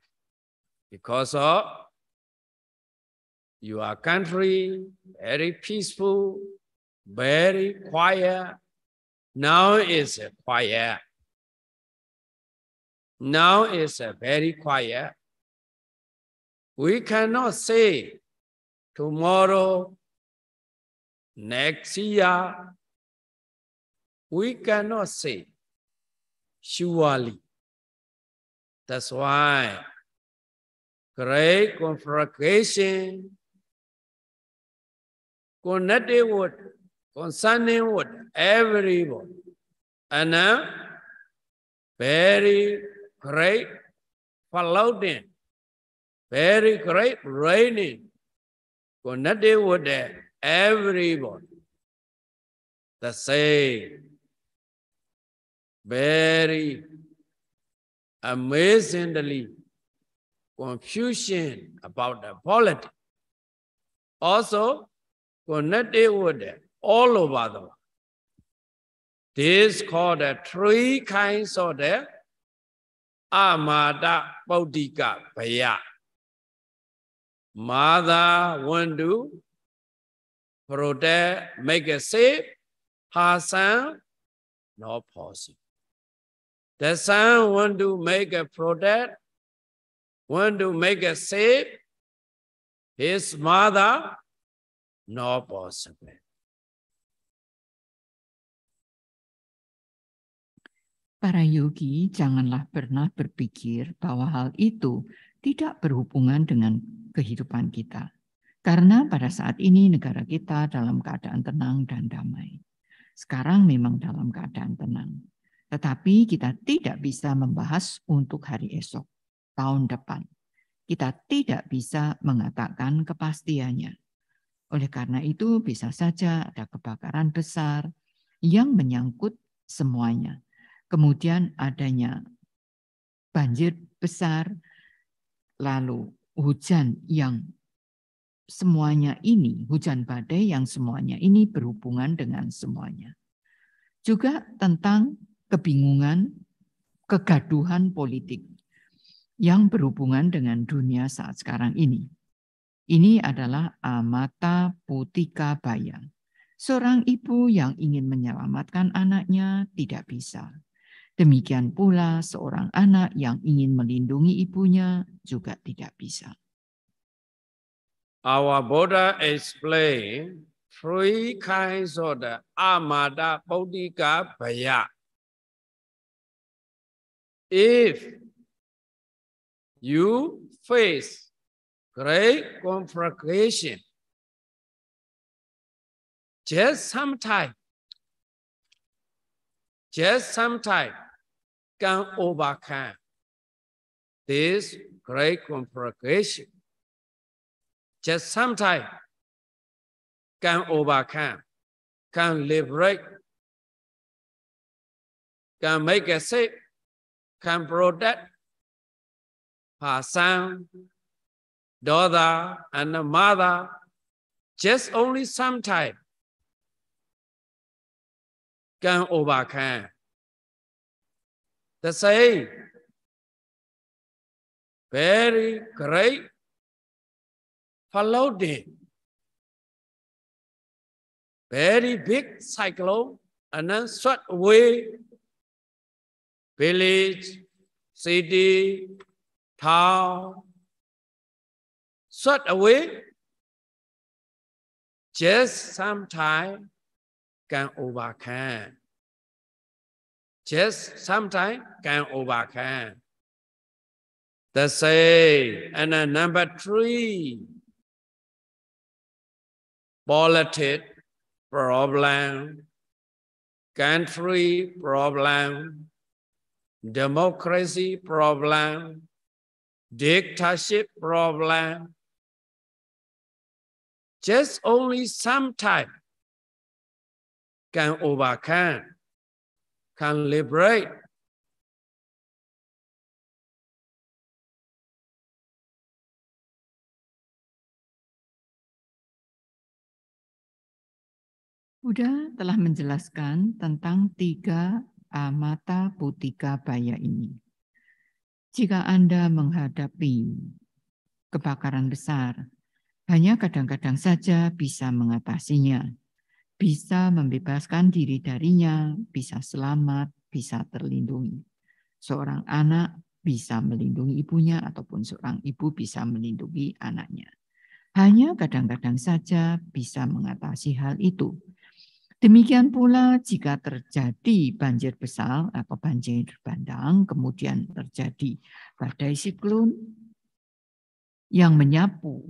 because of your country very peaceful very quiet Now is quiet. Now is very quiet. We cannot say tomorrow, next year. We cannot say surely. That's why great confrontation connected with concerning what? Every And a uh, very great flooding, very great raining connected with the every everybody The same, very amazingly confusion about the politics. Also connected with the all over the world. This called the three kinds of the Amada Bodhika paya. Mother want to protect, make a safe. Her son, not possible. The son want to make a protect, want to make a safe. His mother, not possible. Para yogi janganlah pernah berpikir bahwa hal itu tidak berhubungan dengan kehidupan kita. Karena pada saat ini negara kita dalam keadaan tenang dan damai. Sekarang memang dalam keadaan tenang. Tetapi kita tidak bisa membahas untuk hari esok, tahun depan. Kita tidak bisa mengatakan kepastiannya. Oleh karena itu bisa saja ada kebakaran besar yang menyangkut semuanya kemudian adanya banjir besar, lalu hujan yang semuanya ini, hujan badai yang semuanya ini berhubungan dengan semuanya. Juga tentang kebingungan, kegaduhan politik yang berhubungan dengan dunia saat sekarang ini. Ini adalah Amata Putika Bayang. Seorang ibu yang ingin menyelamatkan anaknya tidak bisa Demikian pula seorang anak yang ingin melindungi ibunya juga tidak bisa. Our Buddha explain three kinds of the amada bodhika bhaya. If you face great confrontation, just sometime, just sometime, can overcome this great complication. Just sometimes can overcome, can liberate, can make a safe, can protect her son, daughter, and mother, just only sometimes can overcome the same. Very great. Followed him. Very big cyclone and then swept away village, city, town, swept away. Just time can overcome just sometimes can overcome. The say And then number three, politic problem, country problem, democracy problem, dictatorship problem. Just only sometimes can overcome can liberate. Buddha telah menjelaskan tentang tiga amata putika baya ini. Jika Anda menghadapi kebakaran besar, hanya kadang-kadang saja bisa mengatasinya bisa membebaskan diri darinya, bisa selamat, bisa terlindungi. Seorang anak bisa melindungi ibunya ataupun seorang ibu bisa melindungi anaknya. Hanya kadang-kadang saja bisa mengatasi hal itu. Demikian pula jika terjadi banjir besar atau banjir bandang, kemudian terjadi badai siklon yang menyapu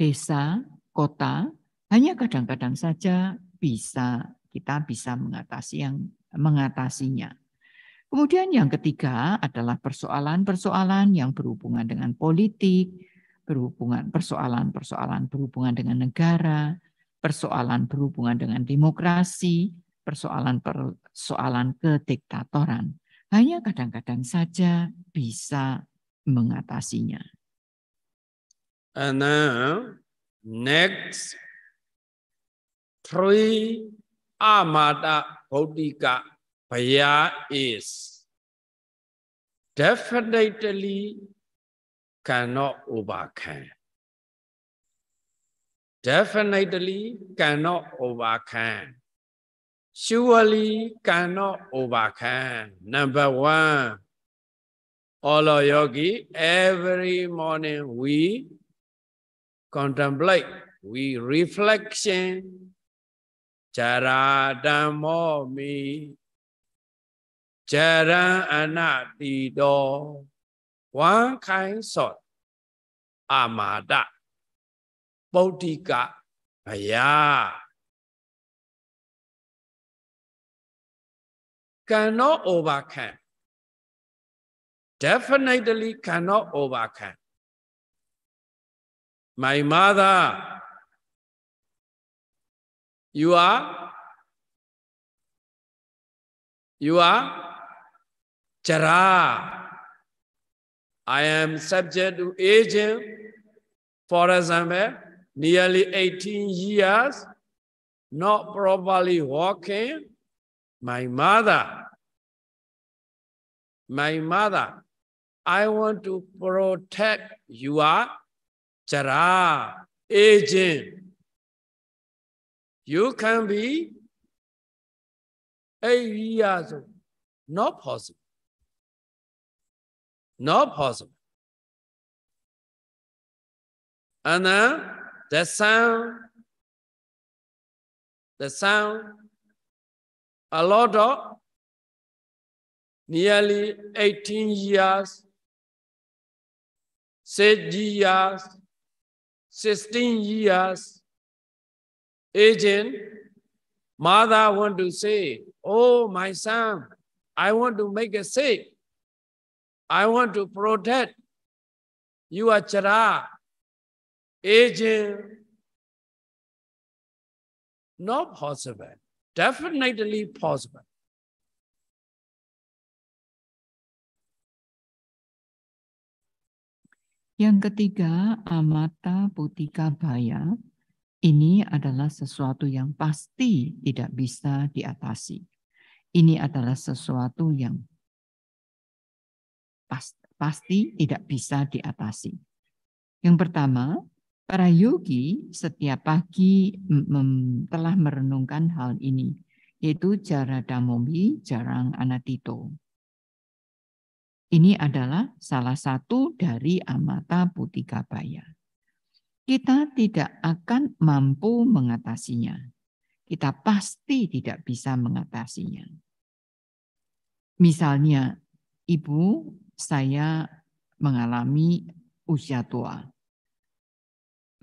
desa, kota, hanya kadang-kadang saja bisa kita bisa mengatasi yang mengatasinya. Kemudian yang ketiga adalah persoalan-persoalan yang berhubungan dengan politik, berhubungan persoalan-persoalan berhubungan dengan negara, persoalan berhubungan dengan demokrasi, persoalan-persoalan kediktatoran. Hanya kadang-kadang saja bisa mengatasinya. And now, next 3 amata bhautika bhaya is definitely cannot overcome definitely cannot overcome surely cannot overcome number one all our yogi every morning we contemplate we reflection จราဓမ္မောမိจရံအနတိတောဝမ်ခိုင်းစော့အမာဒပုတ္တိကဘယာကန်နော overcome definitely cannot overcome my mother You are, you are chara. I am subject to aging For example, nearly 18 years, not properly walking. My mother, my mother, I want to protect you are chara, aging. You can be eight years old. Not possible. Not possible. And then the sound, the sound, a lot of nearly 18 years, 6 years, 16 years, agent, mother want to say, oh, my son, I want to make a safe. I want to protect your chara, agent. Not possible. Definitely possible. Yang ketiga, Amata Putika Baya. Ini adalah sesuatu yang pasti tidak bisa diatasi. Ini adalah sesuatu yang pasti, pasti tidak bisa diatasi. Yang pertama, para yogi setiap pagi telah merenungkan hal ini, yaitu jara damomi, jarang anatito. Ini adalah salah satu dari amata putih kabaya kita tidak akan mampu mengatasinya. Kita pasti tidak bisa mengatasinya. Misalnya, ibu saya mengalami usia tua.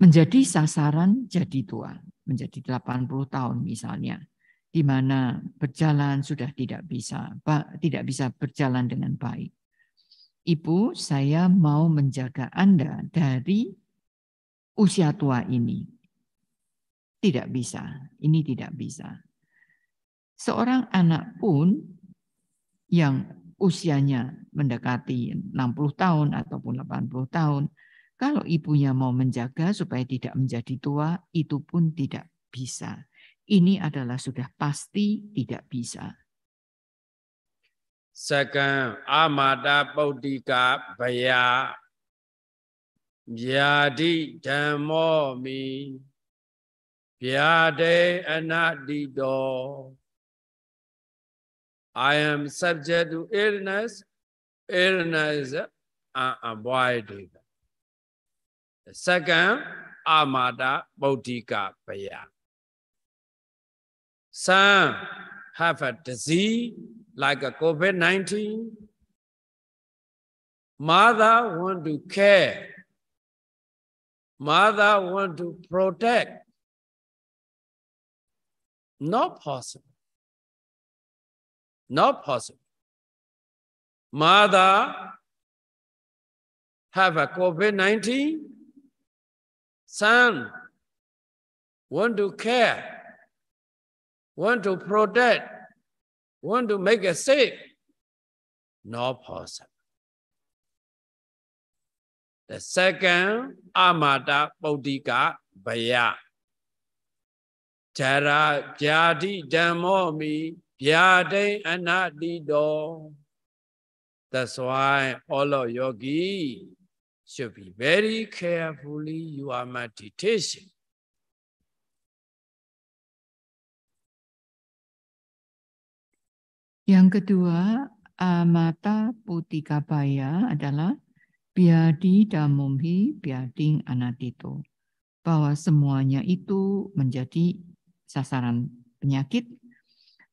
Menjadi sasaran jadi tua, menjadi 80 tahun misalnya, di mana berjalan sudah tidak bisa, tidak bisa berjalan dengan baik. Ibu, saya mau menjaga Anda dari usia tua ini. Tidak bisa, ini tidak bisa. Seorang anak pun yang usianya mendekati 60 tahun ataupun 80 tahun, kalau ibunya mau menjaga supaya tidak menjadi tua, itu pun tidak bisa. Ini adalah sudah pasti tidak bisa. amada bayar ဗျာတိဓမ္မောမိဗျာတေအနတိတော I am subject to illness illness are avoided second အာမာတပုဒ္ဓိကပယ some have a disease like a covid 19 mother want to care Mother want to protect. Not possible. Not possible. Mother have a COVID-19. Son want to care, want to protect, want to make it safe. Not possible. The second amata bodhika baya. Jara jadi damomi biade do. That's why all of yogi should be very carefully your meditation. Yang kedua, amata putikabaya adalah biadi damumhi biading anatito. Bahwa semuanya itu menjadi sasaran penyakit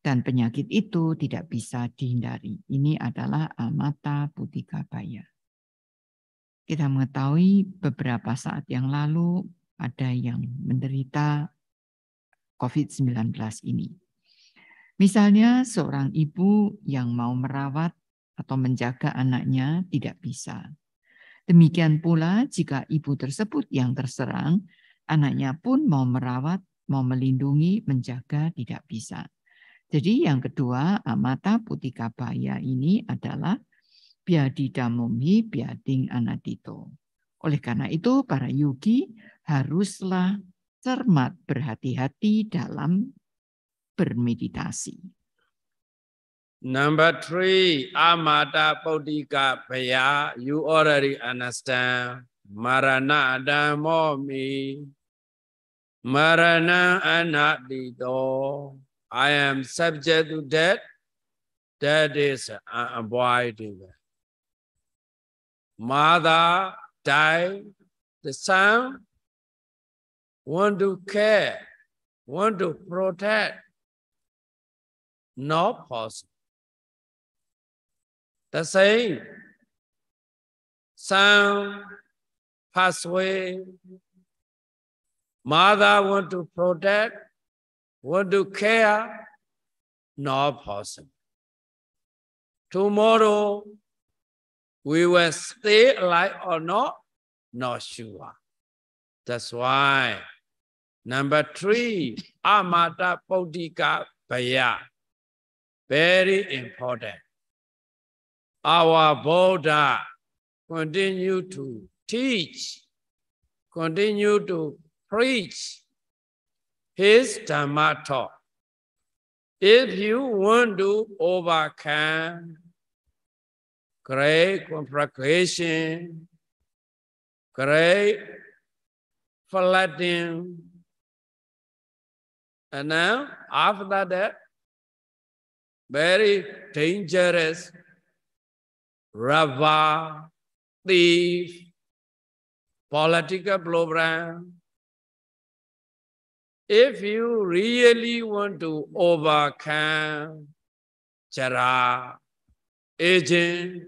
dan penyakit itu tidak bisa dihindari. Ini adalah amata putika baya. Kita mengetahui beberapa saat yang lalu ada yang menderita COVID-19 ini. Misalnya seorang ibu yang mau merawat atau menjaga anaknya tidak bisa Demikian pula jika ibu tersebut yang terserang, anaknya pun mau merawat, mau melindungi, menjaga tidak bisa. Jadi yang kedua, amata putika baya ini adalah biadidamumhi biading anatito. Oleh karena itu, para yogi haruslah cermat berhati-hati dalam bermeditasi. Number three, Amata Bodhika Paya. You already understand. Marana Damomi. Marana Anadito. I am subject to death. That is unavoidable. Mother died. The son want to care, want to protect. Not possible the same son pass away. Mother want to protect, want to care, no possible. Tomorrow, we will stay alive or not, not sure. That's why number three, Amata Bodhika Bhaya, very important our Buddha continue to teach, continue to preach his Dhamma talk. If you want to overcome great conflagration, great flooding, and now after that, very dangerous Rava, thief, political program. If you really want to overcome chara, agent,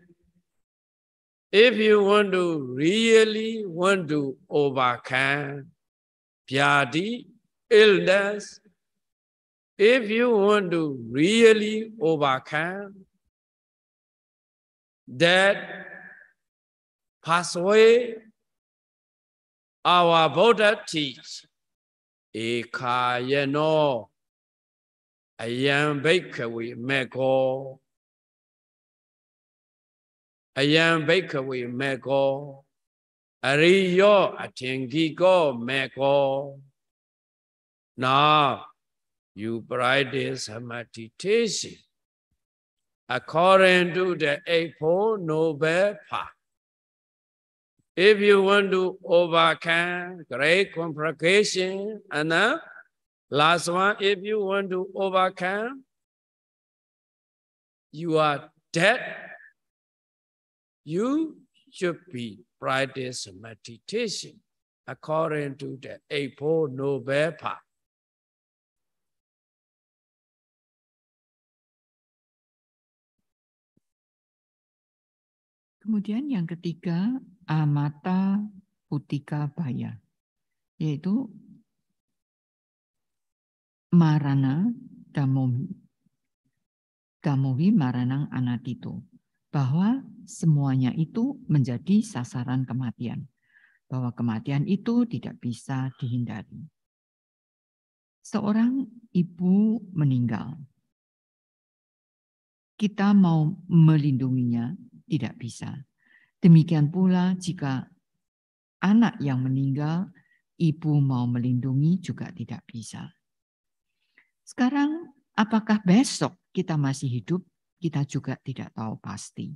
if you want to really want to overcome Pyadi, illness, if you want to really overcome that pass away our Buddha teach ekayano ayam bhikkhave mekho ayam bhikkhave mekho ariyo athengiko mekho now you practice meditation according to the Eightfold Noble Path. If you want to overcome great complication, and the last one, if you want to overcome you are dead. you should be practice meditation according to the Eightfold Noble Path. Kemudian yang ketiga, amata putika baya, yaitu marana damomi. Damohi maranang anatito. Bahwa semuanya itu menjadi sasaran kematian. Bahwa kematian itu tidak bisa dihindari. Seorang ibu meninggal. Kita mau melindunginya tidak bisa. Demikian pula jika anak yang meninggal, ibu mau melindungi juga tidak bisa. Sekarang apakah besok kita masih hidup? Kita juga tidak tahu pasti.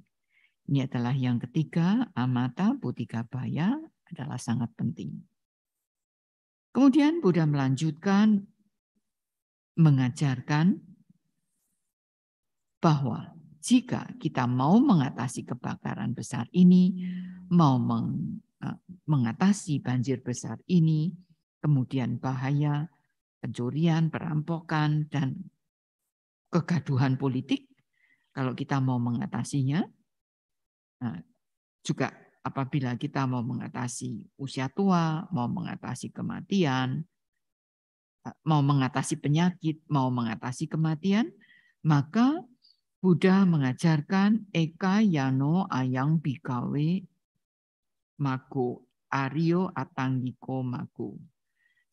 Ini adalah yang ketiga, Amata putika Baya adalah sangat penting. Kemudian Buddha melanjutkan mengajarkan bahwa jika kita mau mengatasi kebakaran besar ini, mau meng, eh, mengatasi banjir besar ini, kemudian bahaya pencurian, perampokan, dan kegaduhan politik, kalau kita mau mengatasinya, nah, juga apabila kita mau mengatasi usia tua, mau mengatasi kematian, eh, mau mengatasi penyakit, mau mengatasi kematian, maka Buddha mengajarkan Eka Yano Ayang Bikawe Mago Aryo atangiko Mago.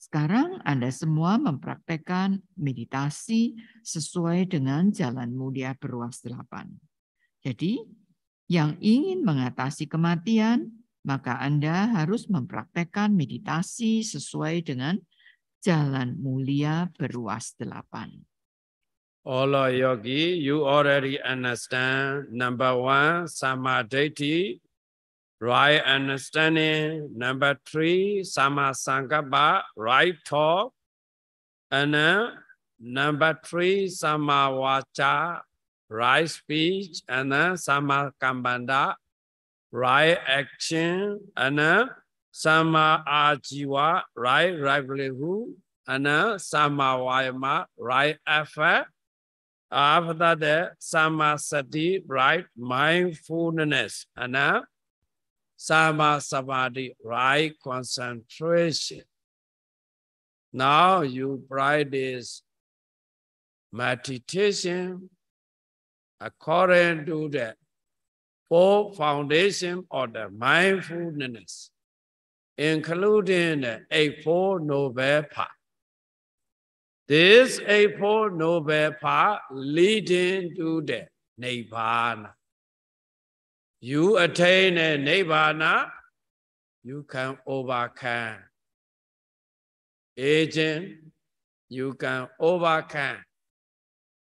Sekarang Anda semua mempraktekkan meditasi sesuai dengan jalan mulia beruas delapan. Jadi, yang ingin mengatasi kematian, maka Anda harus mempraktekkan meditasi sesuai dengan jalan mulia beruas delapan. all our yogi, you already understand. Number one, samadhi, right understanding. Number three, samasankapa, right talk. And then number three, samavacha, right speech. And then samakambanda, right action. And then samajiva, right livelihood. And then samavayama, right effort. after that samasati right mindfulness and uh, sama samadhi right concentration now you practice meditation according to the four foundation of the mindfulness including the eightfold noble path This Eightfold Noble Path leading to the Nibbana. You attain a Nibbana, you can overcome. Agent, you can overcome.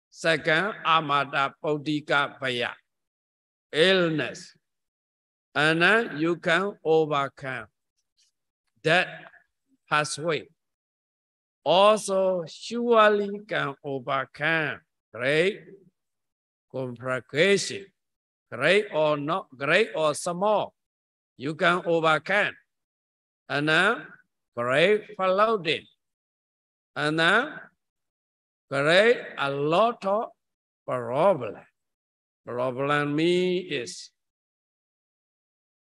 Second, Amada Bodhika Bhaya, illness. And then you can overcome that pathway. also surely can overcome great complication, great or not, great or small. You can overcome. And now, great flooding. And now, great. a lot of problem. Problem me is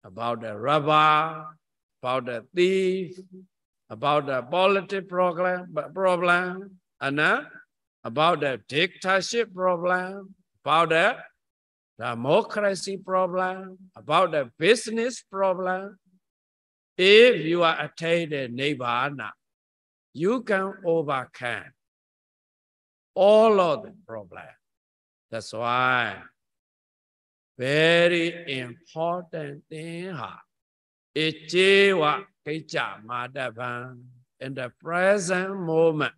about the rubber, about the thief, about the political problem, problem and uh, about the dictatorship problem, about the democracy problem, about the business problem. If you are attained nirvana, you can overcome all of the problem. That's why very important thing it's what. Kecamadavan in the present moment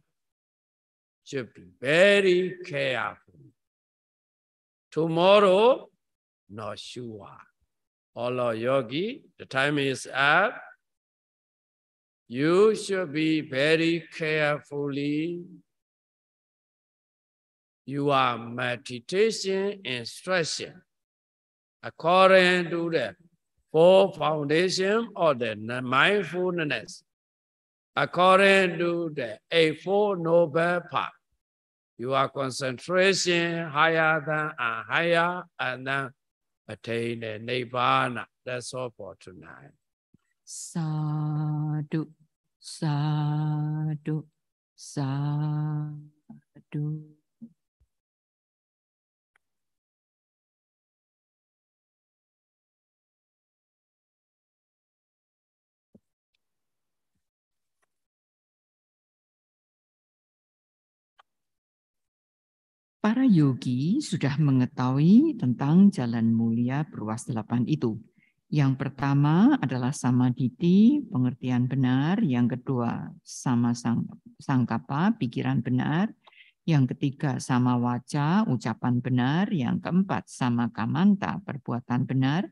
should be very careful. Tomorrow, not sure. Yogi, the time is up. You should be very carefully. You are meditation instruction according to the four foundation of the mindfulness according to the Four Noble Path. you are concentration higher than and uh, higher and then uh, attain the Nibbana. That's all for tonight. Sadhu, sadhu, sadhu. Para yogi sudah mengetahui tentang jalan mulia beruas delapan itu. Yang pertama adalah sama diti, pengertian benar. Yang kedua, sama sang, sangkapa, pikiran benar. Yang ketiga, sama waca, ucapan benar. Yang keempat, sama kamanta, perbuatan benar.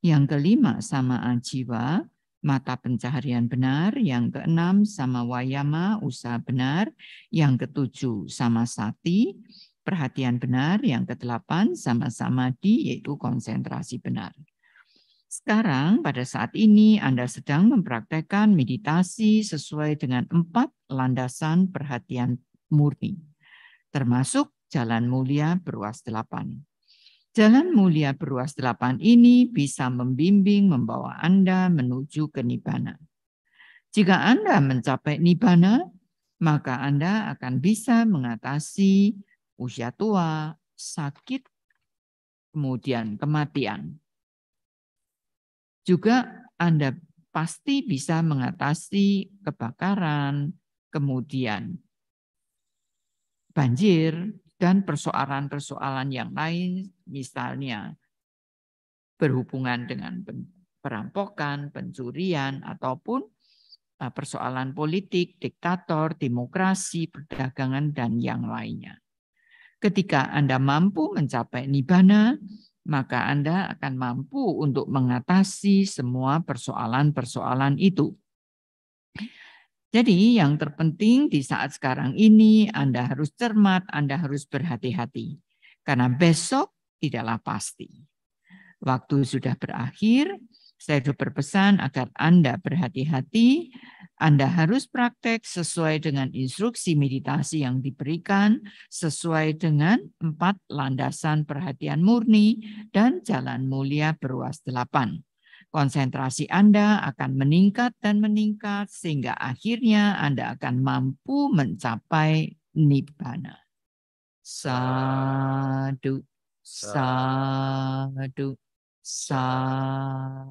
Yang kelima, sama ajiwa, mata pencaharian benar, yang keenam sama wayama usaha benar, yang ketujuh sama sati, perhatian benar. Yang kedelapan, sama-sama di, yaitu konsentrasi benar. Sekarang pada saat ini Anda sedang mempraktekkan meditasi sesuai dengan empat landasan perhatian murni, termasuk jalan mulia beruas delapan. Jalan mulia beruas delapan ini bisa membimbing membawa Anda menuju ke Nibbana. Jika Anda mencapai Nibbana, maka Anda akan bisa mengatasi usia tua, sakit, kemudian kematian. Juga Anda pasti bisa mengatasi kebakaran, kemudian banjir, dan persoalan-persoalan yang lain, misalnya berhubungan dengan perampokan, pencurian, ataupun eh, persoalan politik, diktator, demokrasi, perdagangan, dan yang lainnya. Ketika Anda mampu mencapai nibana, maka Anda akan mampu untuk mengatasi semua persoalan-persoalan itu. Jadi yang terpenting di saat sekarang ini Anda harus cermat, Anda harus berhati-hati. Karena besok tidaklah pasti. Waktu sudah berakhir, saya berpesan agar Anda berhati-hati, Anda harus praktek sesuai dengan instruksi meditasi yang diberikan, sesuai dengan empat landasan perhatian murni dan jalan mulia beruas delapan. Konsentrasi Anda akan meningkat dan meningkat sehingga akhirnya Anda akan mampu mencapai nibbana. Sadu, sadu, さあ。